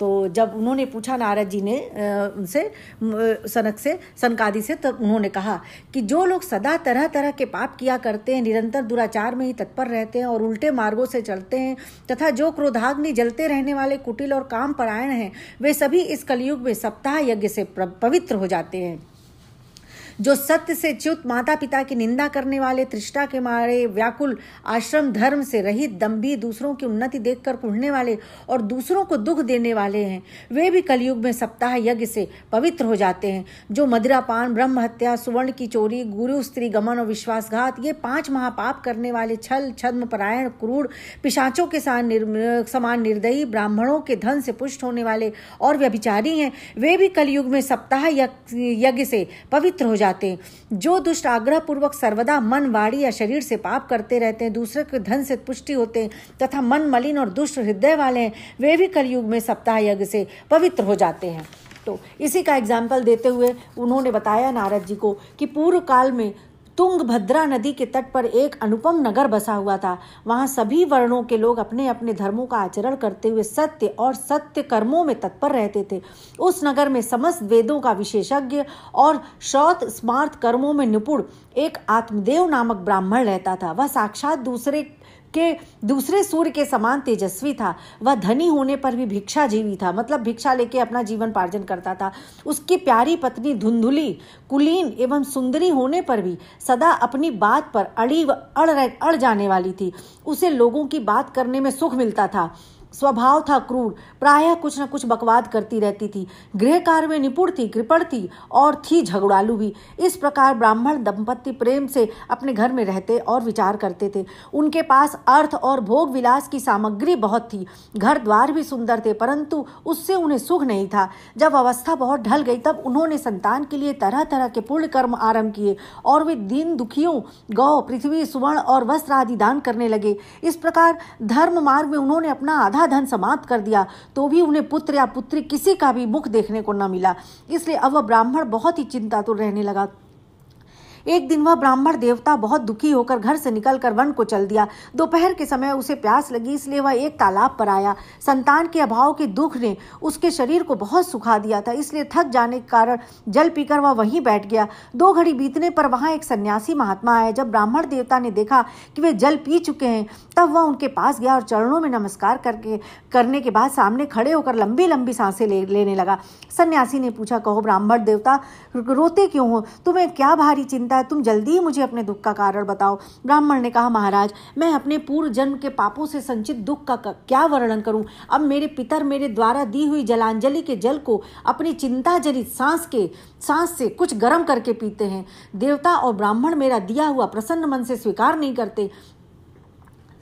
तो जब उन्होंने पूछा नारद जी ने उनसे सनक से सनकादि से तब उन्होंने कहा कि जो लोग सदा तरह तरह के पाप किया करते हैं निरंतर दुराचार में ही तत्पर रहते हैं और उल्टे मार्गों से चलते हैं तथा जो क्रोधाग्नि जलते रहने वाले कुटिल और काम परायण हैं वे सभी इस कलयुग में सप्ताह यज्ञ से पवित्र हो जाते हैं जो सत्य से च्युत माता पिता की निंदा करने वाले त्रिष्ठा के मारे व्याकुल आश्रम धर्म से रहित दम्भी दूसरों की उन्नति देखकर कुढ़ने वाले और दूसरों को दुख देने वाले हैं वे भी कलयुग में सप्ताह यज्ञ से पवित्र हो जाते हैं जो मदिरा पान ब्रह्म हत्या सुवर्ण की चोरी गुरु स्त्री गमन और विश्वासघात ये पांच महापाप करने वाले छल छद्म परायण क्रूर पिशाचों के साथ समान निर्दयी ब्राह्मणों के धन से पुष्ट होने वाले और व्यभिचारी हैं वे भी कलयुग में सप्ताह यज्ञ से पवित्र हो जाते जाते जो दुष्ट पूर्वक सर्वदा मन वाणी या शरीर से पाप करते रहते हैं दूसरे के धन से पुष्टि होते तथा मन मलिन और दुष्ट हृदय वाले हैं वे भी कलयुग में सप्ताह यज्ञ से पवित्र हो जाते हैं तो इसी का एग्जाम्पल देते हुए उन्होंने बताया नारद जी को कि पूर्व काल में तुंगभद्रा नदी के तट पर एक अनुपम नगर बसा हुआ था वहाँ सभी वर्णों के लोग अपने अपने धर्मों का आचरण करते हुए सत्य और सत्य कर्मों में तत्पर रहते थे उस नगर में समस्त वेदों का विशेषज्ञ और श्रौत स्मार्थ कर्मों में निपुण एक आत्मदेव नामक ब्राह्मण रहता था वह साक्षात दूसरे के दूसरे सूर्य के समान तेजस्वी था वह धनी होने पर भी भिक्षा जीवी था मतलब भिक्षा लेके अपना जीवन पार्जन करता था उसकी प्यारी पत्नी धुंधुली कुलीन एवं सुंदरी होने पर भी सदा अपनी बात पर अड़ी अड़ अड़ जाने वाली थी उसे लोगों की बात करने में सुख मिलता था स्वभाव था क्रूर प्रायः कुछ न कुछ बकवाद करती रहती थी गृह कार्य में निपुण थी कृपण थी और थी झगड़ालू भी इस प्रकार ब्राह्मण दंपत्ति प्रेम से अपने घर में रहते और विचार करते थे उनके पास अर्थ और भोग विलास की सामग्री बहुत थी घर द्वार भी सुंदर थे परंतु उससे उन्हें सुख नहीं था जब अवस्था बहुत ढल गई तब उन्होंने संतान के लिए तरह तरह के पुण्य कर्म आरंभ किए और वे दीन दुखियों गौ पृथ्वी सुवर्ण और वस्त्र आदि दान करने लगे इस प्रकार धर्म मार्ग में उन्होंने अपना आधार आधा धन समाप्त कर दिया तो भी उन्हें पुत्र या पुत्री किसी का भी मुख देखने को न मिला इसलिए अब वह ब्राह्मण बहुत ही चिंतातुर रहने लगा एक दिन वह ब्राह्मण देवता बहुत दुखी होकर घर से निकलकर वन को चल दिया दोपहर के समय उसे प्यास लगी इसलिए वह एक तालाब पर आया संतान के अभाव के दुख ने उसके शरीर को बहुत सुखा दिया था इसलिए थक जाने के कारण जल पीकर वह वहीं बैठ गया दो घड़ी बीतने पर वहाँ एक सन्यासी महात्मा आया जब ब्राह्मण देवता ने देखा कि वे जल पी चुके हैं तब वह उनके पास गया और चरणों में नमस्कार करके करने के बाद सामने खड़े होकर लंबी लंबी सांसें ले, लेने लगा सन्यासी ने पूछा कहो ब्राह्मण देवता रोते क्यों हो तुम्हें क्या भारी चिंता चिंता है तुम जल्दी ही मुझे अपने दुख का कारण बताओ ब्राह्मण ने कहा महाराज मैं अपने पूर्व जन्म के पापों से संचित दुख का क्या वर्णन करूं अब मेरे पितर मेरे द्वारा दी हुई जलांजलि के जल को अपनी चिंता जनित सांस के सांस से कुछ गर्म करके पीते हैं देवता और ब्राह्मण मेरा दिया हुआ प्रसन्न मन से स्वीकार नहीं करते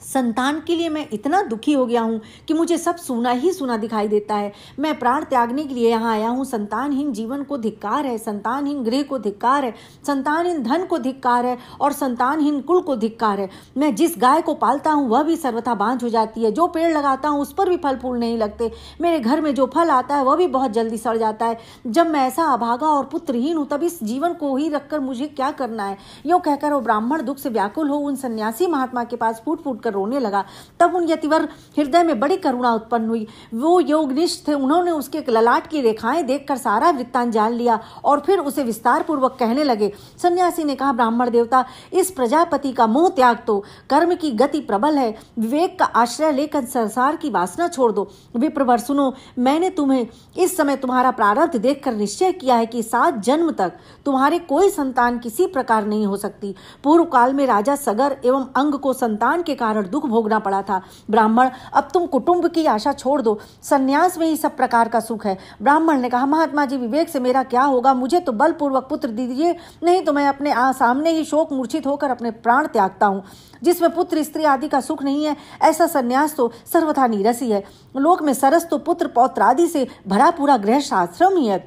संतान के लिए मैं इतना दुखी हो गया हूँ कि मुझे सब सुना ही सुना दिखाई देता है मैं प्राण त्यागने के लिए यहाँ आया हूँ संतानहीन जीवन को धिक्कार है संतानहीन गृह को धिक्कार है संतानहीन धन को धिक्कार है और संतानहीन कुल को धिक्कार है मैं जिस गाय को पालता हूँ वह भी सर्वथा बांझ हो जाती है जो पेड़ लगाता हूँ उस पर भी फल फूल नहीं लगते मेरे घर में जो फल आता है वह भी बहुत जल्दी सड़ जाता है जब मैं ऐसा अभागा और पुत्रहीन हूँ तब इस जीवन को ही रखकर मुझे क्या करना है यूँ कहकर वो ब्राह्मण दुख से व्याकुल हो उन सन्यासी महात्मा के पास फूट फूट कर रोने लगा तब उन यतिवर हृदय में बड़ी करुणा उत्पन्न हुई वो योगनिष्ठ थे उन्होंने उसके ललाट की रेखाएं देखकर सारा वृत्तांत जान लिया और फिर उसे विस्तार पूर्वक कहने लगे सन्यासी ने कहा ब्राह्मण देवता इस प्रजापति का मोह त्याग तो कर्म की गति प्रबल है विवेक का आश्रय लेकर संसार की वासना छोड़ दो विप्रवर सुनो मैंने तुम्हें इस समय तुम्हारा प्रारब्ध देखकर निश्चय किया है कि सात जन्म तक तुम्हारे कोई संतान किसी प्रकार नहीं हो सकती पूर्व काल में राजा सगर एवं अंग को संतान के कारण कारण दुख भोगना पड़ा था ब्राह्मण अब तुम कुटुंब की आशा छोड़ दो संन्यास में ही सब प्रकार का सुख है ब्राह्मण ने कहा महात्मा जी विवेक से मेरा क्या होगा मुझे तो बलपूर्वक पुत्र दीजिए नहीं तो मैं अपने आ, सामने ही शोक मूर्छित होकर अपने प्राण त्यागता हूँ जिसमें पुत्र स्त्री आदि का सुख नहीं है ऐसा संन्यास तो सर्वथा नीरस ही है लोक में सरस तो पुत्र पौत्र आदि से भरा पूरा गृह शास्त्रम ही है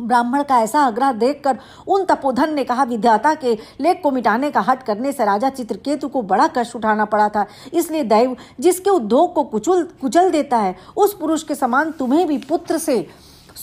ब्राह्मण का ऐसा आग्रह देखकर उन तपोधन ने कहा विधाता के लेख को मिटाने का हट करने से राजा चित्रकेतु को बड़ा कष्ट उठाना पड़ा था इसलिए दैव जिसके उद्योग को कुचल कुचल देता है उस पुरुष के समान तुम्हें भी पुत्र से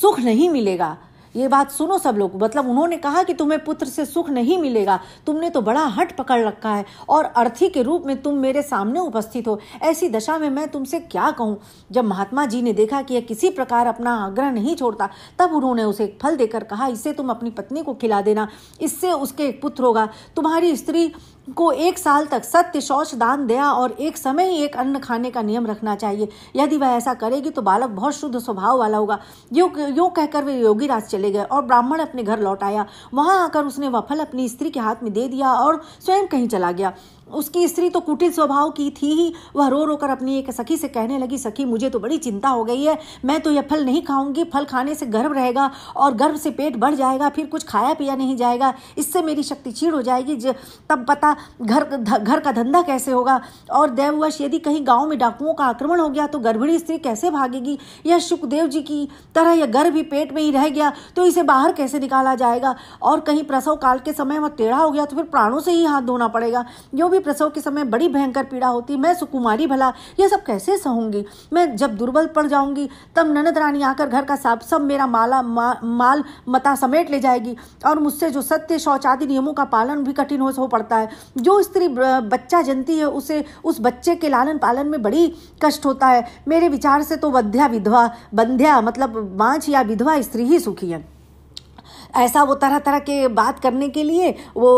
सुख नहीं मिलेगा ये बात सुनो सब लोग मतलब उन्होंने कहा कि तुम्हें पुत्र से सुख नहीं मिलेगा तुमने तो बड़ा हट पकड़ रखा है और अर्थी के रूप में तुम मेरे सामने उपस्थित हो ऐसी दशा में मैं तुमसे क्या कहूँ जब महात्मा जी ने देखा कि यह किसी प्रकार अपना आग्रह नहीं छोड़ता तब उन्होंने उसे एक फल देकर कहा इसे तुम अपनी पत्नी को खिला देना इससे उसके एक पुत्र होगा तुम्हारी स्त्री को एक साल तक सत्य शौच दान दया और एक समय ही एक अन्न खाने का नियम रखना चाहिए यदि वह ऐसा करेगी तो बालक बहुत शुद्ध स्वभाव वाला होगा यो यो कहकर वे योगी राज चले गए और ब्राह्मण अपने घर लौट आया वहां आकर उसने वह फल अपनी स्त्री के हाथ में दे दिया और स्वयं कहीं चला गया उसकी स्त्री तो कुटिल स्वभाव की थी ही वह रो रो कर अपनी एक सखी से कहने लगी सखी मुझे तो बड़ी चिंता हो गई है मैं तो यह फल नहीं खाऊंगी फल खाने से गर्भ रहेगा और गर्भ से पेट बढ़ जाएगा फिर कुछ खाया पिया नहीं जाएगा इससे मेरी शक्ति छीड़ हो जाएगी तब पता घर घर का धंधा कैसे होगा और देववश यदि कहीं गाँव में डाकुओं का आक्रमण हो गया तो गर्भिणी स्त्री कैसे भागेगी यह सुखदेव जी की तरह यह गर्भ ही पेट में ही रह गया तो इसे बाहर कैसे निकाला जाएगा और कहीं प्रसव काल के समय वह टेढ़ा हो गया तो फिर प्राणों से ही हाथ धोना पड़ेगा जो भी प्रसव के समय बड़ी भयंकर पीड़ा होती मैं सुकुमारी भला यह सब कैसे सहूंगी मैं जब दुर्बल पड़ जाऊंगी तब ननद रानी आकर घर का साफ सब मेरा माला मा, माल मता समेट ले जाएगी और मुझसे जो सत्य शौच आदि नियमों का पालन भी कठिन हो पड़ता है जो स्त्री बच्चा जनती है उसे उस बच्चे के लालन पालन में बड़ी कष्ट होता है मेरे विचार से तो वध्या विधवा बंध्या मतलब बाँच या विधवा स्त्री ही सुखी है ऐसा वो तरह तरह के बात करने के लिए वो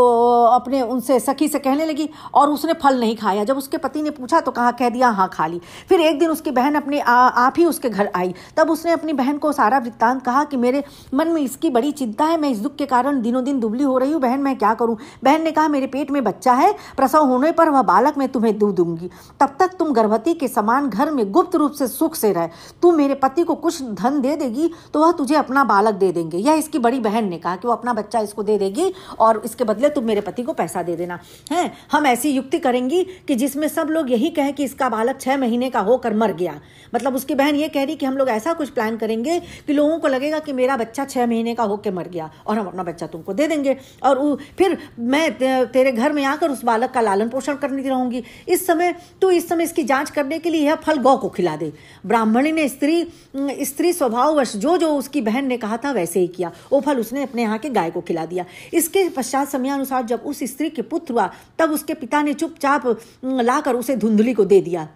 अपने उनसे सखी से कहने लगी और उसने फल नहीं खाया जब उसके पति ने पूछा तो कहाँ कह दिया हाँ खा ली फिर एक दिन उसकी बहन अपने आ, आप ही उसके घर आई तब उसने अपनी बहन को सारा वृत्तांत कहा कि मेरे मन में इसकी बड़ी चिंता है मैं इस दुख के कारण दिनों दिन दुबली हो रही हूँ बहन मैं क्या करूँ बहन ने कहा मेरे पेट में बच्चा है प्रसव होने पर वह बालक मैं तुम्हें दूध दूंगी तब तक तुम गर्भवती के समान घर में गुप्त रूप से सुख से रहे तू मेरे पति को कुछ धन दे देगी तो वह तुझे अपना बालक दे देंगे यह इसकी बड़ी बहन बहन ने कहा कि वो अपना बच्चा इसको दे देगी और इसके बदले तुम मेरे पति को पैसा दे देना है हम ऐसी युक्ति करेंगी कि जिसमें सब लोग यही कहें कि इसका बालक छः महीने का होकर मर गया मतलब उसकी बहन ये कह रही कि हम लोग ऐसा कुछ प्लान करेंगे कि लोगों को लगेगा कि मेरा बच्चा छः महीने का होकर मर गया और हम अपना बच्चा तुमको दे देंगे और फिर मैं तेरे घर में आकर उस बालक का लालन पोषण करनी रहूंगी इस समय तो इस समय इसकी जांच करने के लिए यह फल गौ को खिला दे ब्राह्मणी ने स्त्री स्त्री स्वभाव स्वभाववश जो जो उसकी बहन ने कहा था वैसे ही किया वो फल उसने उसने अपने यहाँ के गाय को खिला दिया इसके पश्चात समयानुसार जब उस स्त्री के पुत्र हुआ तब उसके पिता ने चुपचाप लाकर उसे धुंधली को दे दिया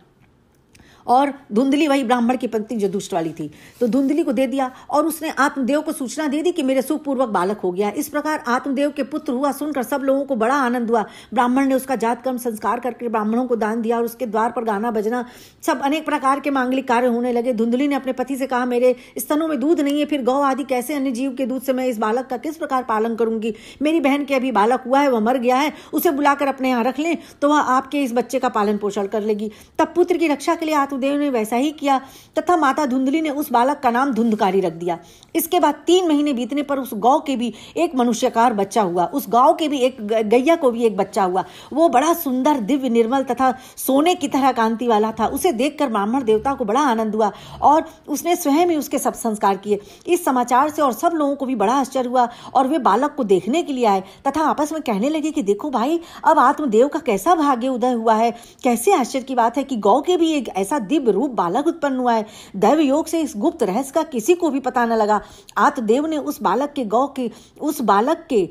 और धुंधली वही ब्राह्मण की पंक्ति जो दुष्ट वाली थी तो धुंधली को दे दिया और उसने आत्मदेव को सूचना दे दी कि मेरे सुखपूर्वक बालक हो गया इस प्रकार आत्मदेव के पुत्र हुआ सुनकर सब लोगों को बड़ा आनंद हुआ ब्राह्मण ने उसका जात कर्म संस्कार करके ब्राह्मणों को दान दिया और उसके द्वार पर गाना बजना सब अनेक प्रकार के मांगलिक कार्य होने लगे धुंधली ने अपने पति से कहा मेरे स्तनों में दूध नहीं है फिर गौ आदि कैसे अन्य जीव के दूध से मैं इस बालक का किस प्रकार पालन करूंगी मेरी बहन के अभी बालक हुआ है वह मर गया है उसे बुलाकर अपने यहाँ रख लें तो वह आपके इस बच्चे का पालन पोषण कर लेगी तब पुत्र की रक्षा के लिए आत्म वासुदेव ने वैसा ही किया तथा माता धुंधली ने उस बालक का नाम धुंधकारी रख दिया इसके बाद तीन महीने बीतने पर उस गांव के भी एक मनुष्यकार बच्चा हुआ उस गांव के भी एक गैया को भी एक बच्चा हुआ वो बड़ा सुंदर दिव्य निर्मल तथा सोने की तरह कांति वाला था उसे देखकर ब्राह्मण देवता को बड़ा आनंद हुआ और उसने स्वयं ही उसके सब संस्कार किए इस समाचार से और सब लोगों को भी बड़ा आश्चर्य हुआ और वे बालक को देखने के लिए आए तथा आपस में कहने लगे कि देखो भाई अब आत्मदेव का कैसा भाग्य उदय हुआ है कैसे आश्चर्य की बात है कि गौ के भी एक ऐसा का दिव्य रूप बालक उत्पन्न हुआ है दैव योग से इस गुप्त रहस्य का किसी को भी पता न लगा आतदेव ने उस बालक के गौ के उस बालक के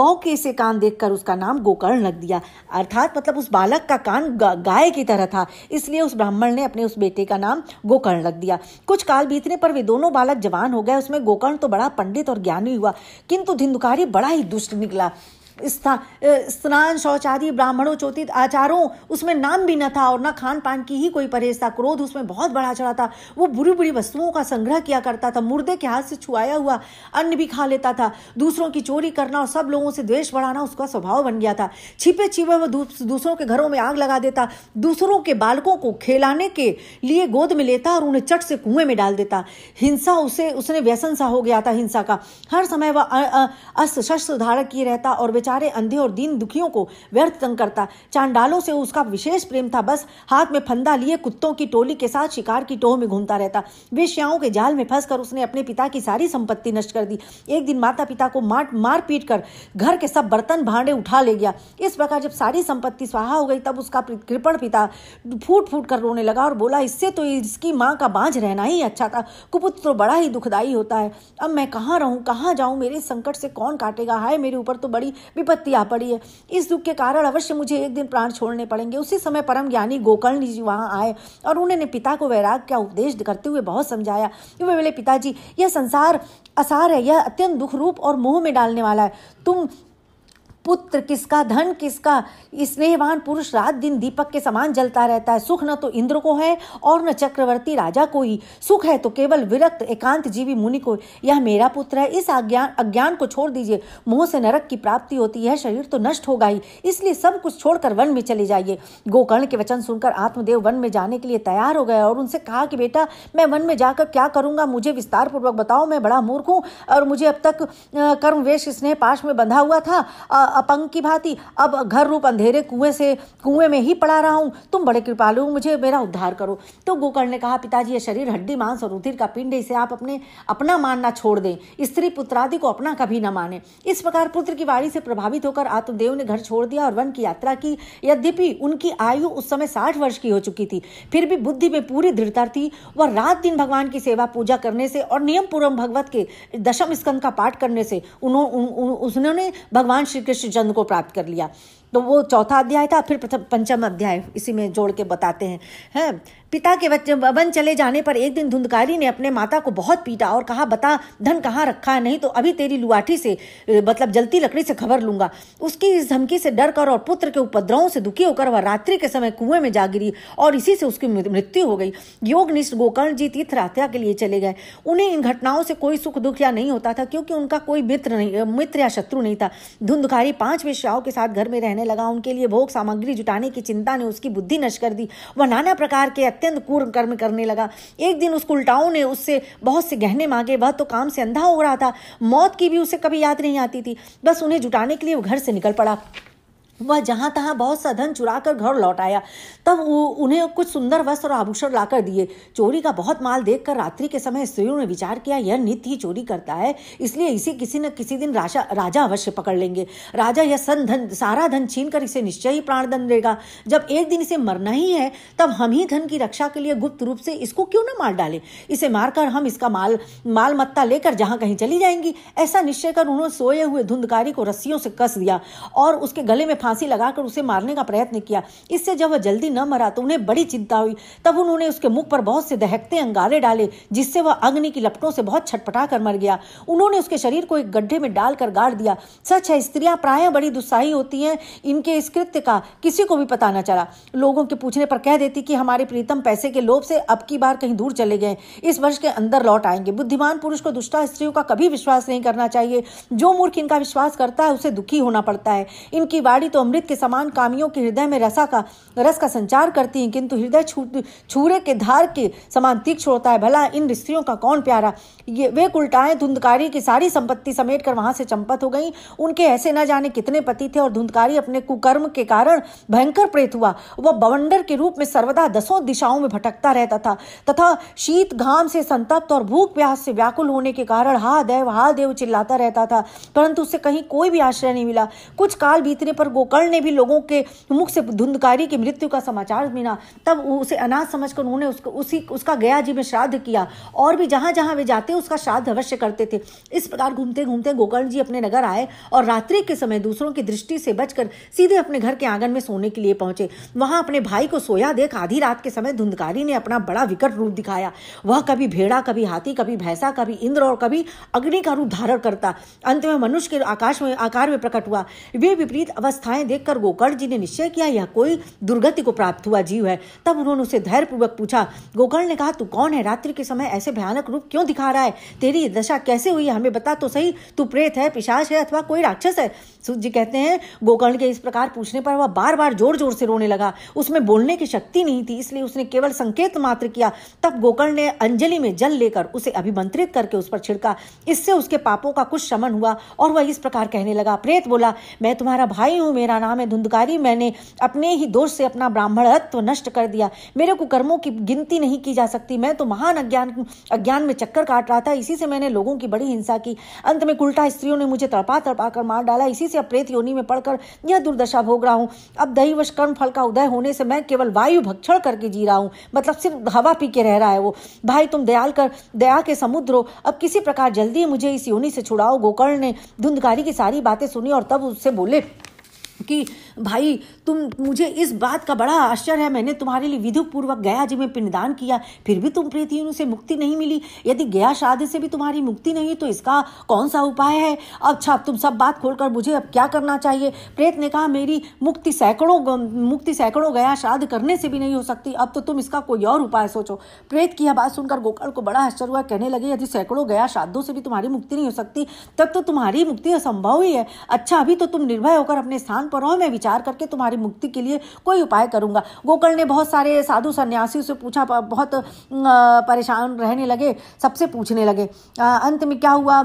गौ के से कान देखकर उसका नाम गोकर्ण रख दिया अर्थात मतलब उस बालक का कान गाय की तरह था इसलिए उस ब्राह्मण ने अपने उस बेटे का नाम गोकर्ण रख दिया कुछ काल बीतने पर वे दोनों बालक जवान हो गए उसमें गोकर्ण तो बड़ा पंडित और ज्ञानी हुआ किंतु धिंदुकारी बड़ा ही दुष्ट निकला स्नान शौच आदि ब्राह्मणों चोतित आचारों उसमें नाम भी न था और न खान पान की ही कोई परहेज था क्रोध उसमें बहुत बढ़ा चढ़ा था वो बुरी बुरी वस्तुओं का संग्रह किया करता था मुर्दे के हाथ से छुआया हुआ अन्न भी खा लेता था दूसरों की चोरी करना और सब लोगों से द्वेष बढ़ाना उसका स्वभाव बन गया था छिपे छिपे वह दूसरों के घरों में आग लगा देता दूसरों के बालकों को खेलाने के लिए गोद में लेता और उन्हें चट से कुएं में डाल देता हिंसा उसे उसने व्यसन सा हो गया था हिंसा का हर समय वह अस्त्र शस्त्र धारक किए रहता और बेचारा बेचारे अंधे और दीन दुखियों को व्यर्थ तंग करता चांडालों से उसका विशेष प्रेम था बस हाथ में फंदा लिए कुत्तों की टोली के साथ शिकार की टोह में घूमता रहता वे श्याओं के जाल में फंस उसने अपने पिता की सारी संपत्ति नष्ट कर दी एक दिन माता पिता को मार मार पीट कर घर के सब बर्तन भांडे उठा ले गया इस प्रकार जब सारी संपत्ति स्वाहा हो गई तब उसका कृपण पिता फूट फूट कर रोने लगा और बोला इससे तो इसकी माँ का बांझ रहना ही अच्छा था कुपुत्र तो बड़ा ही दुखदाई होता है अब मैं कहाँ रहूँ कहाँ जाऊँ मेरे संकट से कौन काटेगा हाय मेरे ऊपर तो बड़ी विपत्ति आ पड़ी है इस दुख के कारण अवश्य मुझे एक दिन प्राण छोड़ने पड़ेंगे उसी समय परम ज्ञानी गोकर्ण जी वहाँ आए और उन्होंने पिता को वैराग का उपदेश करते हुए बहुत समझाया कि वे बोले पिताजी यह संसार असार है यह अत्यंत दुख रूप और मोह में डालने वाला है तुम पुत्र किसका धन किसका स्नेहवान पुरुष रात दिन दीपक के समान जलता रहता है सुख न तो इंद्र को है और न चक्रवर्ती राजा को ही सुख है तो केवल विरक्त एकांत जीवी मुनि को यह मेरा पुत्र है इस अज्ञान अज्ञान को छोड़ दीजिए मोह से नरक की प्राप्ति होती है शरीर तो नष्ट होगा ही इसलिए सब कुछ छोड़कर वन में चले जाइए गोकर्ण के वचन सुनकर आत्मदेव वन में जाने के लिए तैयार हो गया और उनसे कहा कि बेटा मैं वन में जाकर क्या करूंगा मुझे विस्तार पूर्वक बताओ मैं बड़ा मूर्ख हूँ और मुझे अब तक कर्मवेश स्नेह पाश में बंधा हुआ था अपंग की भांति अब घर रूप अंधेरे कुएं से कुएं में ही पड़ा रहा हूं तुम बड़े कृपालु हो मुझे मेरा उद्धार करो तो गोकर्ण ने कहा पिताजी यह शरीर हड्डी मांस और रुधिर का पिंड इसे आप अपने अपना मानना छोड़ दें स्त्री पुत्रादि को अपना कभी न माने इस प्रकार पुत्र की वाणी से प्रभावित होकर आत्मदेव ने घर छोड़ दिया और वन की यात्रा की यद्यपि उनकी आयु उस समय साठ वर्ष की हो चुकी थी फिर भी बुद्धि में पूरी दृढ़ता थी वह रात दिन भगवान की सेवा पूजा करने से और नियम पूर्व भगवत के दशम स्कंद का पाठ करने से उन्होंने भगवान श्री कृष्ण श्री चंद्र को प्राप्त कर लिया तो वो चौथा अध्याय था फिर पंचम अध्याय इसी में जोड़ के बताते हैं हैं पिता के बच्चे वन चले जाने पर एक दिन धुंधकारी ने अपने माता को बहुत पीटा और कहा बता धन कहाँ रखा है नहीं तो अभी तेरी लुआठी से मतलब जलती लकड़ी से खबर लूंगा उसकी इस धमकी से डर कर और पुत्र के उपद्रवों से दुखी होकर वह रात्रि के समय कुएं में जा गिरी और इसी से उसकी मृत्यु हो गई योगनिष्ठ गोकर्ण जी तीर्थ के लिए चले गए उन्हें इन घटनाओं से कोई सुख दुख या नहीं होता था क्योंकि उनका कोई मित्र नहीं मित्र या शत्रु नहीं था धुंधकारी पांच वेश्याओं के साथ घर में रहने लगा उनके लिए भोग सामग्री जुटाने की चिंता ने उसकी बुद्धि नष्ट कर दी वह नाना प्रकार के अत्यंत कूर्म कर्म करने लगा एक दिन उसको उल्टाओं ने उससे बहुत से गहने मांगे वह तो काम से अंधा हो रहा था मौत की भी उसे कभी याद नहीं आती थी बस उन्हें जुटाने के लिए वो घर से निकल पड़ा वह जहाँ तहाँ बहुत सा धन चुरा कर घर लौट आया तब उन्हें कुछ सुंदर वस्त्र और आभूषण लाकर दिए चोरी का बहुत माल देखकर रात्रि के समय स्त्रियों ने विचार किया यह नित्य ही चोरी करता है इसलिए इसे किसी न किसी दिन राजा राजा अवश्य पकड़ लेंगे राजा यह सन धन सारा धन छीन कर इसे निश्चय ही दंड देगा जब एक दिन इसे मरना ही है तब हम ही धन की रक्षा के लिए गुप्त रूप से इसको क्यों ना मार डालें इसे मारकर हम इसका माल माल मत्ता लेकर जहाँ कहीं चली जाएंगी ऐसा निश्चय कर उन्होंने सोए हुए धुंधकारी को रस्सियों से कस दिया और उसके गले में फांसी लगाकर उसे मारने का प्रयत्न किया इससे जब वह जल्दी न मरा तो उन्हें बड़ी चिंता हुई तब उन्होंने उसके मुख पर बहुत से दहकते अंगारे डाले जिससे वह अग्नि की लपटों से बहुत छटपटा मर गया उन्होंने उसके शरीर को एक गड्ढे में डालकर गाड़ दिया सच है स्त्रियां प्राय बड़ी दुस्साही होती हैं इनके इस कृत्य का किसी को भी पता न चला लोगों के पूछने पर कह देती कि हमारे प्रीतम पैसे के लोभ से अब की बार कहीं दूर चले गए इस वर्ष के अंदर लौट आएंगे बुद्धिमान पुरुष को दुष्टा स्त्रियों का कभी विश्वास नहीं करना चाहिए जो मूर्ख इनका विश्वास करता है उसे दुखी होना पड़ता है इनकी वाड़ी तो तो अमृत के समान कामियों के हृदय में रसा का रस का संचार करती हैं किंतु हृदय छूरे के धार के समान तीक्ष्ण होता है भला इन स्त्रियों का कौन प्यारा ये वे उल्टाएं धुंधकारी की सारी संपत्ति समेट कर वहां से चंपत हो गई उनके ऐसे न जाने कितने पति थे और धुंधकारी अपने कुकर्म के कारण भयंकर प्रेत हुआ वह बवंडर के रूप में सर्वदा दसों दिशाओं में भटकता रहता था तथा शीत घाम से संतप्त और भूख प्यास से व्याकुल होने के कारण हा देव हा देव चिल्लाता रहता था परंतु उसे कहीं कोई भी आश्रय नहीं मिला कुछ काल बीतने पर गो कुकर्ण ने भी लोगों के मुख से धुंधकारी की मृत्यु का समाचार मिला तब उसे समझ समझकर उन्होंने उसको उसी उसका गया जी में श्राद्ध किया और भी जहाँ जहाँ वे जाते उसका श्राद्ध अवश्य करते थे इस प्रकार घूमते घूमते गोकर्ण जी अपने नगर आए और रात्रि के समय दूसरों की दृष्टि से बचकर सीधे अपने घर के आंगन में सोने के लिए पहुंचे वहां अपने भाई को सोया देख आधी रात के समय धुंधकारी ने अपना बड़ा विकट रूप दिखाया वह कभी भेड़ा कभी हाथी कभी भैंसा कभी इंद्र और कभी अग्नि का रूप धारण करता अंत में मनुष्य के आकाश में आकार में प्रकट हुआ वे विपरीत अवस्थाएं क्रियाएं देखकर गोकर्ण जी ने निश्चय किया यह कोई दुर्गति को प्राप्त हुआ जीव है तब उन्होंने उसे धैर्यपूर्वक पूछा गोकर्ण ने कहा तू कौन है रात्रि के समय ऐसे भयानक रूप क्यों दिखा रहा है तेरी दशा कैसे हुई हमें बता तो सही तू प्रेत है पिशाच है अथवा कोई राक्षस है सूर्य जी कहते हैं गोकर्ण के इस प्रकार पूछने पर वह बार बार जोर जोर से रोने लगा उसमें बोलने की शक्ति नहीं थी इसलिए उसने केवल संकेत मात्र किया तब गोकर्ण ने अंजलि में जल लेकर उसे अभिमंत्रित करके उस पर छिड़का इससे उसके पापों का कुछ शमन हुआ और वह इस प्रकार कहने लगा प्रेत बोला मैं तुम्हारा भाई हूं मेरा नाम है धुंधकारी मैंने अपने ही दोष से अपना ब्राह्मणत्व नष्ट कर दिया मेरे कुकर्मों की गिनती नहीं की जा सकती मैं तो महान अज्ञान अज्ञान में चक्कर काट रहा था इसी से मैंने लोगों की बड़ी हिंसा की अंत में उल्टा स्त्रियों ने मुझे तड़पा तड़पा कर मार डाला इसी से अप्रेत योनि में पड़कर यह दुर्दशा भोग रहा हूँ अब दहीवश कर्म फल का उदय होने से मैं केवल वायु भक्षण करके जी रहा हूँ मतलब सिर्फ हवा पी के रह रहा है वो भाई तुम दयाल कर दया के समुद्र हो अब किसी प्रकार जल्दी मुझे इस योनि से छुड़ाओ गोकर्ण ने धुंधकारी की सारी बातें सुनी और तब उससे बोले कि भाई तुम मुझे इस बात का बड़ा आश्चर्य है मैंने तुम्हारे लिए विधि पूर्वक गया जी में पिंडदान किया फिर भी तुम प्रीतियों से मुक्ति नहीं मिली यदि गया शादी से भी तुम्हारी मुक्ति नहीं तो इसका कौन सा उपाय है अच्छा अब तुम सब बात खोलकर मुझे अब क्या करना चाहिए प्रेत ने कहा मेरी मुक्ति सैकड़ों मुक्ति सैकड़ों गया श्राद्ध करने से भी नहीं हो सकती अब तो तुम इसका कोई और उपाय सोचो प्रेत की यह बात सुनकर गोकर्ण को बड़ा आश्चर्य हुआ कहने लगे यदि सैकड़ों गया श्राद्धों से भी तुम्हारी मुक्ति नहीं हो सकती तब तो तुम्हारी मुक्ति असंभव ही है अच्छा अभी तो तुम निर्भय होकर अपने स्थान पर मैं विचार करके तुम्हारी मुक्ति के लिए कोई उपाय करूंगा गोकर्ण ने बहुत सारे साधु सन्यासियों से पूछा बहुत परेशान रहने लगे सबसे पूछने लगे अंत में क्या हुआ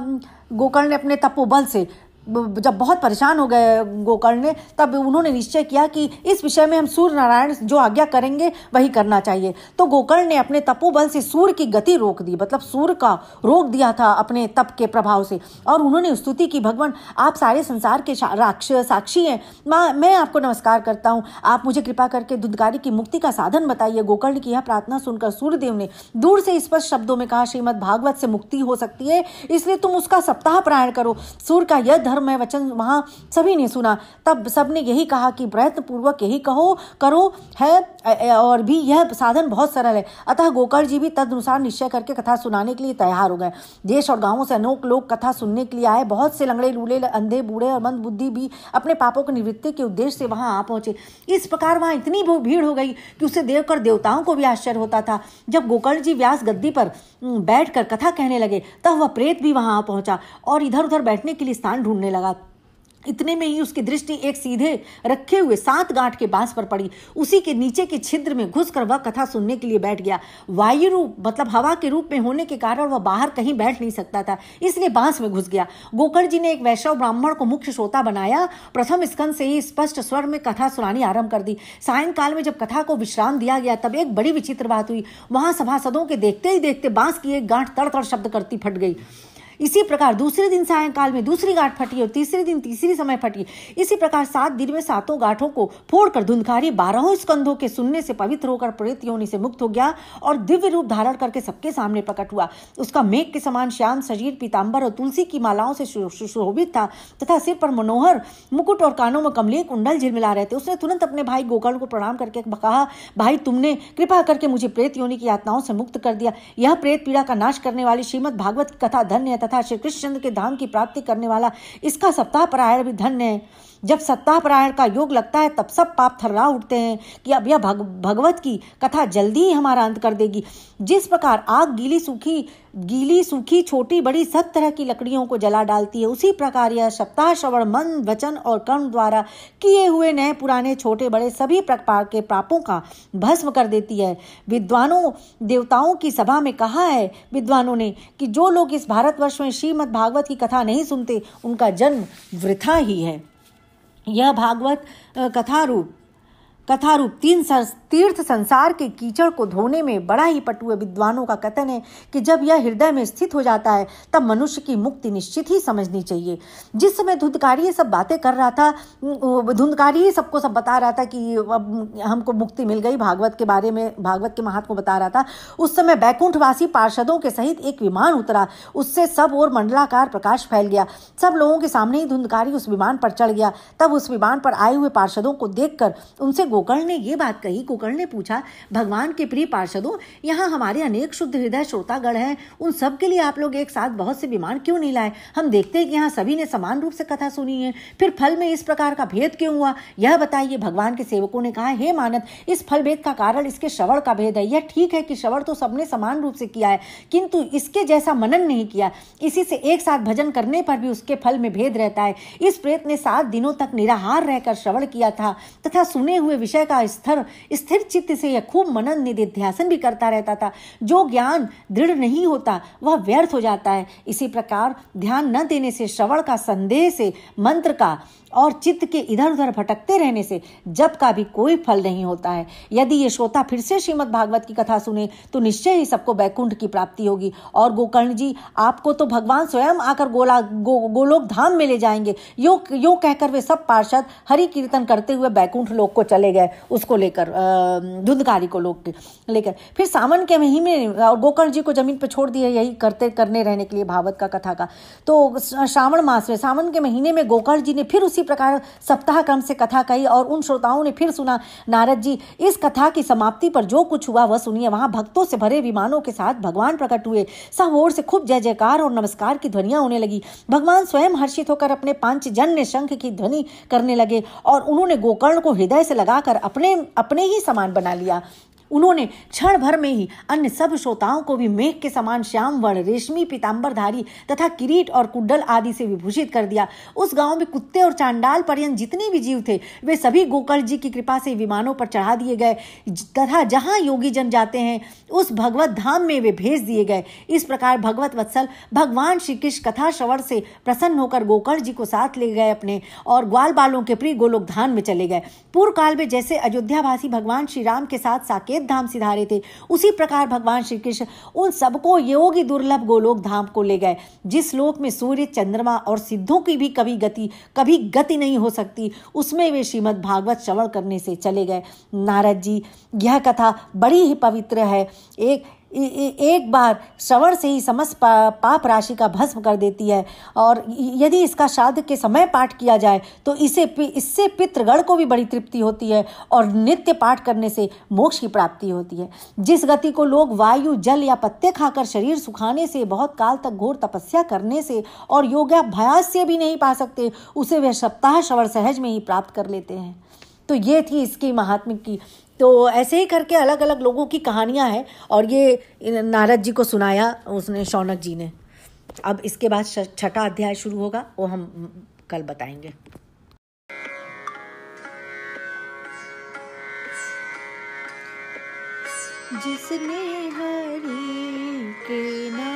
गोकर्ण ने अपने तपोबल से जब बहुत परेशान हो गए गोकर्ण ने तब उन्होंने निश्चय किया कि इस विषय में हम सूर्य नारायण जो आज्ञा करेंगे वही करना चाहिए तो गोकर्ण ने अपने तपोबल से सूर्य की गति रोक दी मतलब सूर्य का रोक दिया था अपने तप के प्रभाव से और उन्होंने स्तुति की भगवान आप सारे संसार के राक्ष साक्षी हैं माँ मैं आपको नमस्कार करता हूँ आप मुझे कृपा करके दुधकारी की मुक्ति का साधन बताइए गोकर्ण की यह प्रार्थना सुनकर सूर्यदेव ने दूर से स्पष्ट शब्दों में कहा श्रीमद भागवत से मुक्ति हो सकती है इसलिए तुम उसका सप्ताह प्रायण करो सूर्य का यह है वचन वहाँ सभी ने सुना तब सबने यही कहा कि पूर्वक यही कहो करो है और भी यह साधन बहुत सरल है अतः गोकर्ण जी भी तदनुसार निश्चय करके कथा सुनाने के लिए तैयार हो गए देश और गांवों से अनोक लोग कथा सुनने के लिए आए बहुत से लंगड़े लूले अंधे बूढ़े और मंद बुद्धि भी अपने पापों की निवृत्ति के उद्देश्य से वहां आ पहुंचे इस प्रकार वहां इतनी भीड़ हो गई कि उसे देखकर देवताओं को भी आश्चर्य होता था जब गोकर्ण जी व्यास गद्दी पर बैठकर कथा कहने लगे तब वह प्रेत भी वहां आ पहुंचा और इधर उधर बैठने के लिए स्थान ढूंढने घूमने लगा इतने में ही उसकी दृष्टि एक सीधे रखे हुए सात गांठ के बांस पर पड़ी उसी के नीचे के छिद्र में घुसकर वह कथा सुनने के लिए बैठ गया वायु रूप मतलब हवा के रूप में होने के कारण वह बाहर कहीं बैठ नहीं सकता था इसलिए बांस में घुस गया गोकर्ण जी ने एक वैश्व ब्राह्मण को मुख्य श्रोता बनाया प्रथम स्कंद से ही स्पष्ट स्वर में कथा सुनानी आरंभ कर दी सायंकाल में जब कथा को विश्राम दिया गया तब एक बड़ी विचित्र बात हुई वहां सभासदों के देखते ही देखते बांस की एक गांठ तड़ तड़ शब्द करती फट गई इसी प्रकार दूसरे दिन सायंकाल में दूसरी गांठ फटी और तीसरे दिन तीसरी समय फटी इसी प्रकार सात दिन में सातों गांठों को फोड़कर धुंधकारी बारहों स्कंधों के सुनने से पवित्र होकर प्रेत योनि से मुक्त हो गया और दिव्य रूप धारण करके सबके सामने प्रकट हुआ उसका मेघ के समान श्याम शरीर पीताम्बर और तुलसी की मालाओं से सुशोभित था तथा सिर पर मनोहर मुकुट और कानों में कमलीय कुंडल झिलमिला रहे थे उसने तुरंत अपने भाई गोकर्ण को प्रणाम करके कहा भाई तुमने कृपा करके मुझे प्रेत योनि की यातनाओं से मुक्त कर दिया यह प्रेत पीड़ा का नाश करने वाली श्रीमद भागवत कथा धन्य तथा श्री कृष्णचंद्र के धाम की प्राप्ति करने वाला इसका सप्ताह पर भी धन्य है जब सत्ता प्रायण का योग लगता है तब सब पाप थर्रा उठते हैं कि अब यह भग, भगवत की कथा जल्दी ही हमारा अंत कर देगी जिस प्रकार आग गीली सूखी गीली सूखी छोटी बड़ी सब तरह की लकड़ियों को जला डालती है उसी प्रकार यह सप्ताह श्रवण मन वचन और कर्म द्वारा किए हुए नए पुराने छोटे बड़े सभी प्रकार के पापों का भस्म कर देती है विद्वानों देवताओं की सभा में कहा है विद्वानों ने कि जो लोग इस भारतवर्ष में श्रीमद भागवत की कथा नहीं सुनते उनका जन्म वृथा ही है यह भागवत कथा रूप कथा रूप तीन तीर्थ संसार के कीचड़ को धोने में बड़ा ही पटु विद्वानों का कथन है कि जब यह हृदय में स्थित हो जाता है तब मनुष्य की मुक्ति निश्चित ही समझनी चाहिए जिस समय धुंधकारी सब बातें कर रहा था धुंधकारी सबको सब बता रहा था कि अब हमको मुक्ति मिल गई भागवत के बारे में भागवत के महात्मा बता रहा था उस समय बैकुंठवासी पार्षदों के सहित एक विमान उतरा उससे सब और मंडलाकार प्रकाश फैल गया सब लोगों के सामने ही धुंधकारी उस विमान पर चढ़ गया तब उस विमान पर आए हुए पार्षदों को देखकर उनसे गोकर्ण ने ये बात कही गोकर्ण ने पूछा भगवान के प्रिय पार्षदों यहाँ हमारे अनेक शुद्ध हृदय श्रोतागढ़ हैं उन सब के लिए आप लोग एक साथ बहुत से विमान क्यों नहीं लाए हम देखते हैं कि यहाँ सभी ने समान रूप से कथा सुनी है फिर फल में इस प्रकार का भेद क्यों हुआ यह बताइए भगवान के सेवकों ने कहा हे मानद इस फल भेद का कारण इसके श्रवण का भेद है यह ठीक है कि श्रवण तो सबने समान रूप से किया है किंतु इसके जैसा मनन नहीं किया इसी से एक साथ भजन करने पर भी उसके फल में भेद रहता है इस प्रेत ने सात दिनों तक निराहार रहकर श्रवण किया था तथा सुने हुए विषय का स्थिर स्थिर चित्त से यह खूब मनन निधिध्यासन भी करता रहता था जो ज्ञान दृढ़ नहीं होता वह व्यर्थ हो जाता है इसी प्रकार ध्यान न देने से श्रवण का संदेह से मंत्र का और चित्त के इधर उधर भटकते रहने से जब का भी कोई फल नहीं होता है यदि ये श्रोता फिर से श्रीमद भागवत की कथा सुने तो निश्चय ही सबको बैकुंठ की प्राप्ति होगी और गोकर्ण जी आपको तो भगवान स्वयं आकर गोला गो, गोलोक धाम में ले जाएंगे यो यो कहकर वे सब पार्षद हरि कीर्तन करते हुए बैकुंठ लोक को चले गए उसको लेकर धुंधकारी को लोग लेकर फिर सावन के महीने और गोकर्ण जी को जमीन पर छोड़ दिया यही करते करने रहने के लिए भागवत का कथा का तो श्रावण मास में सावन के महीने में गोकर्ण जी ने फिर उसी इसी प्रकार सप्ताह क्रम से कथा कही और उन श्रोताओं ने फिर सुना नारद जी इस कथा की समाप्ति पर जो कुछ हुआ वह सुनिए वहां भक्तों से भरे विमानों के साथ भगवान प्रकट हुए सब ओर से खूब जय जयकार और नमस्कार की ध्वनिया होने लगी भगवान स्वयं हर्षित होकर अपने पांच जन्य शंख की ध्वनि करने लगे और उन्होंने गोकर्ण को हृदय से लगाकर अपने अपने ही समान बना लिया उन्होंने क्षण भर में ही अन्य सब श्रोताओं को भी मेघ के समान श्याम वर्ण रेशमी पीताम्बरधारी तथा किरीट और कुंडल आदि से विभूषित कर दिया उस गांव में कुत्ते और चांडाल पर्यंत जितने भी जीव थे वे सभी गोकर्ण जी की कृपा से विमानों पर चढ़ा दिए गए तथा जहाँ योगी जन जाते हैं उस भगवत धाम में वे भेज दिए गए इस प्रकार भगवत वत्सल भगवान श्री कृष्ण कथा श्रवण से प्रसन्न होकर गोकर्ण जी को साथ ले गए अपने और ग्वाल बालों के प्रिय गोलोक धाम में चले गए पूर्व काल में जैसे अयोध्यावासी भगवान श्री राम के साथ साकेत एक धाम सिधारे थे उसी प्रकार भगवान श्री कृष्ण उन सबको योगी दुर्लभ गोलोक धाम को ले गए जिस लोक में सूर्य चंद्रमा और सिद्धों की भी कभी गति कभी गति नहीं हो सकती उसमें वे श्रीमद भागवत श्रवण करने से चले गए नारद जी यह कथा बड़ी ही पवित्र है एक एक बार श्रवण से ही समस्त पाप राशि का भस्म कर देती है और यदि इसका श्राद्ध के समय पाठ किया जाए तो इसे इससे पितृगण को भी बड़ी तृप्ति होती है और नित्य पाठ करने से मोक्ष की प्राप्ति होती है जिस गति को लोग वायु जल या पत्ते खाकर शरीर सुखाने से बहुत काल तक घोर तपस्या करने से और योगाभ्यास से भी नहीं पा सकते उसे वह सप्ताह श्रवण सहज में ही प्राप्त कर लेते हैं तो ये थी इसकी महात्म की तो ऐसे ही करके अलग अलग लोगों की कहानियाँ हैं और ये नारद जी को सुनाया उसने शौनक जी ने अब इसके बाद छठा अध्याय शुरू होगा वो हम कल बताएंगे जिसने हरी के ना...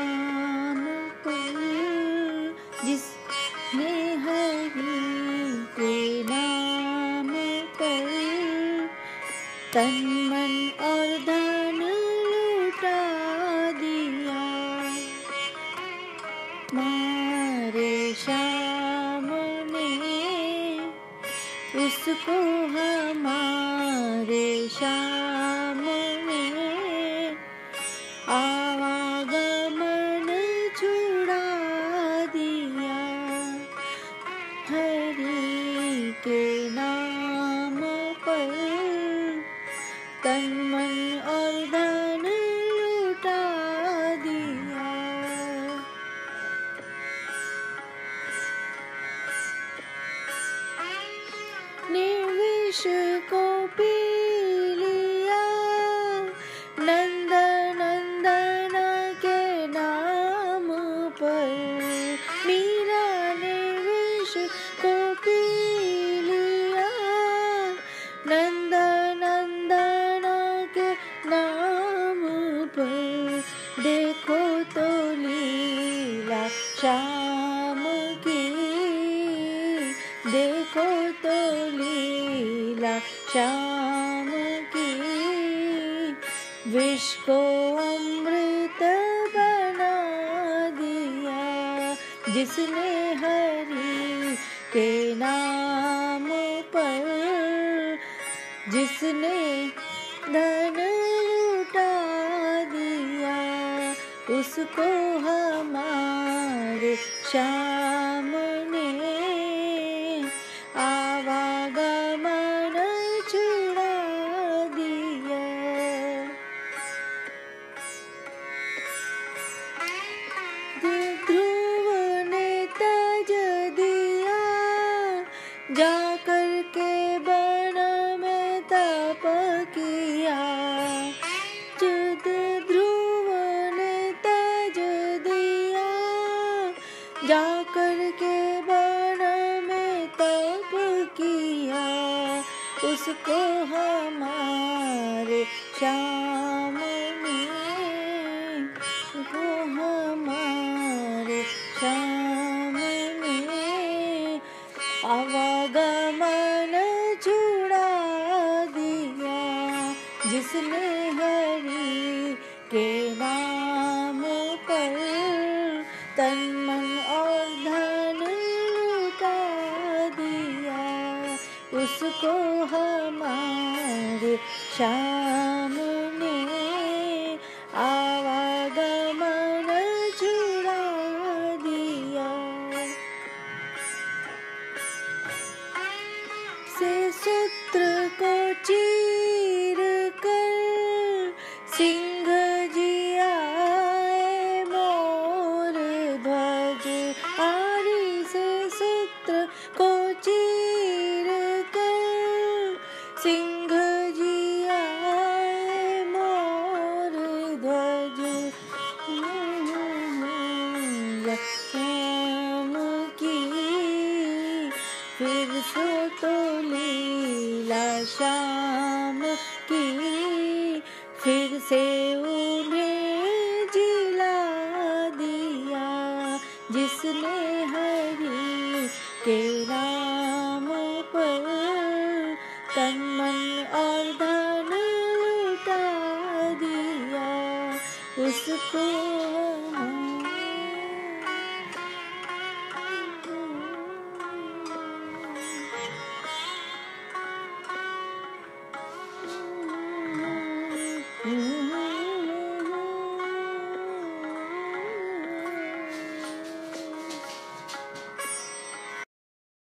श्याम की विश्व को अमृत बना दिया जिसने हरि के नाम पर जिसने धन लुटा दिया उसको हमारे श्याम उसको हमारे शाम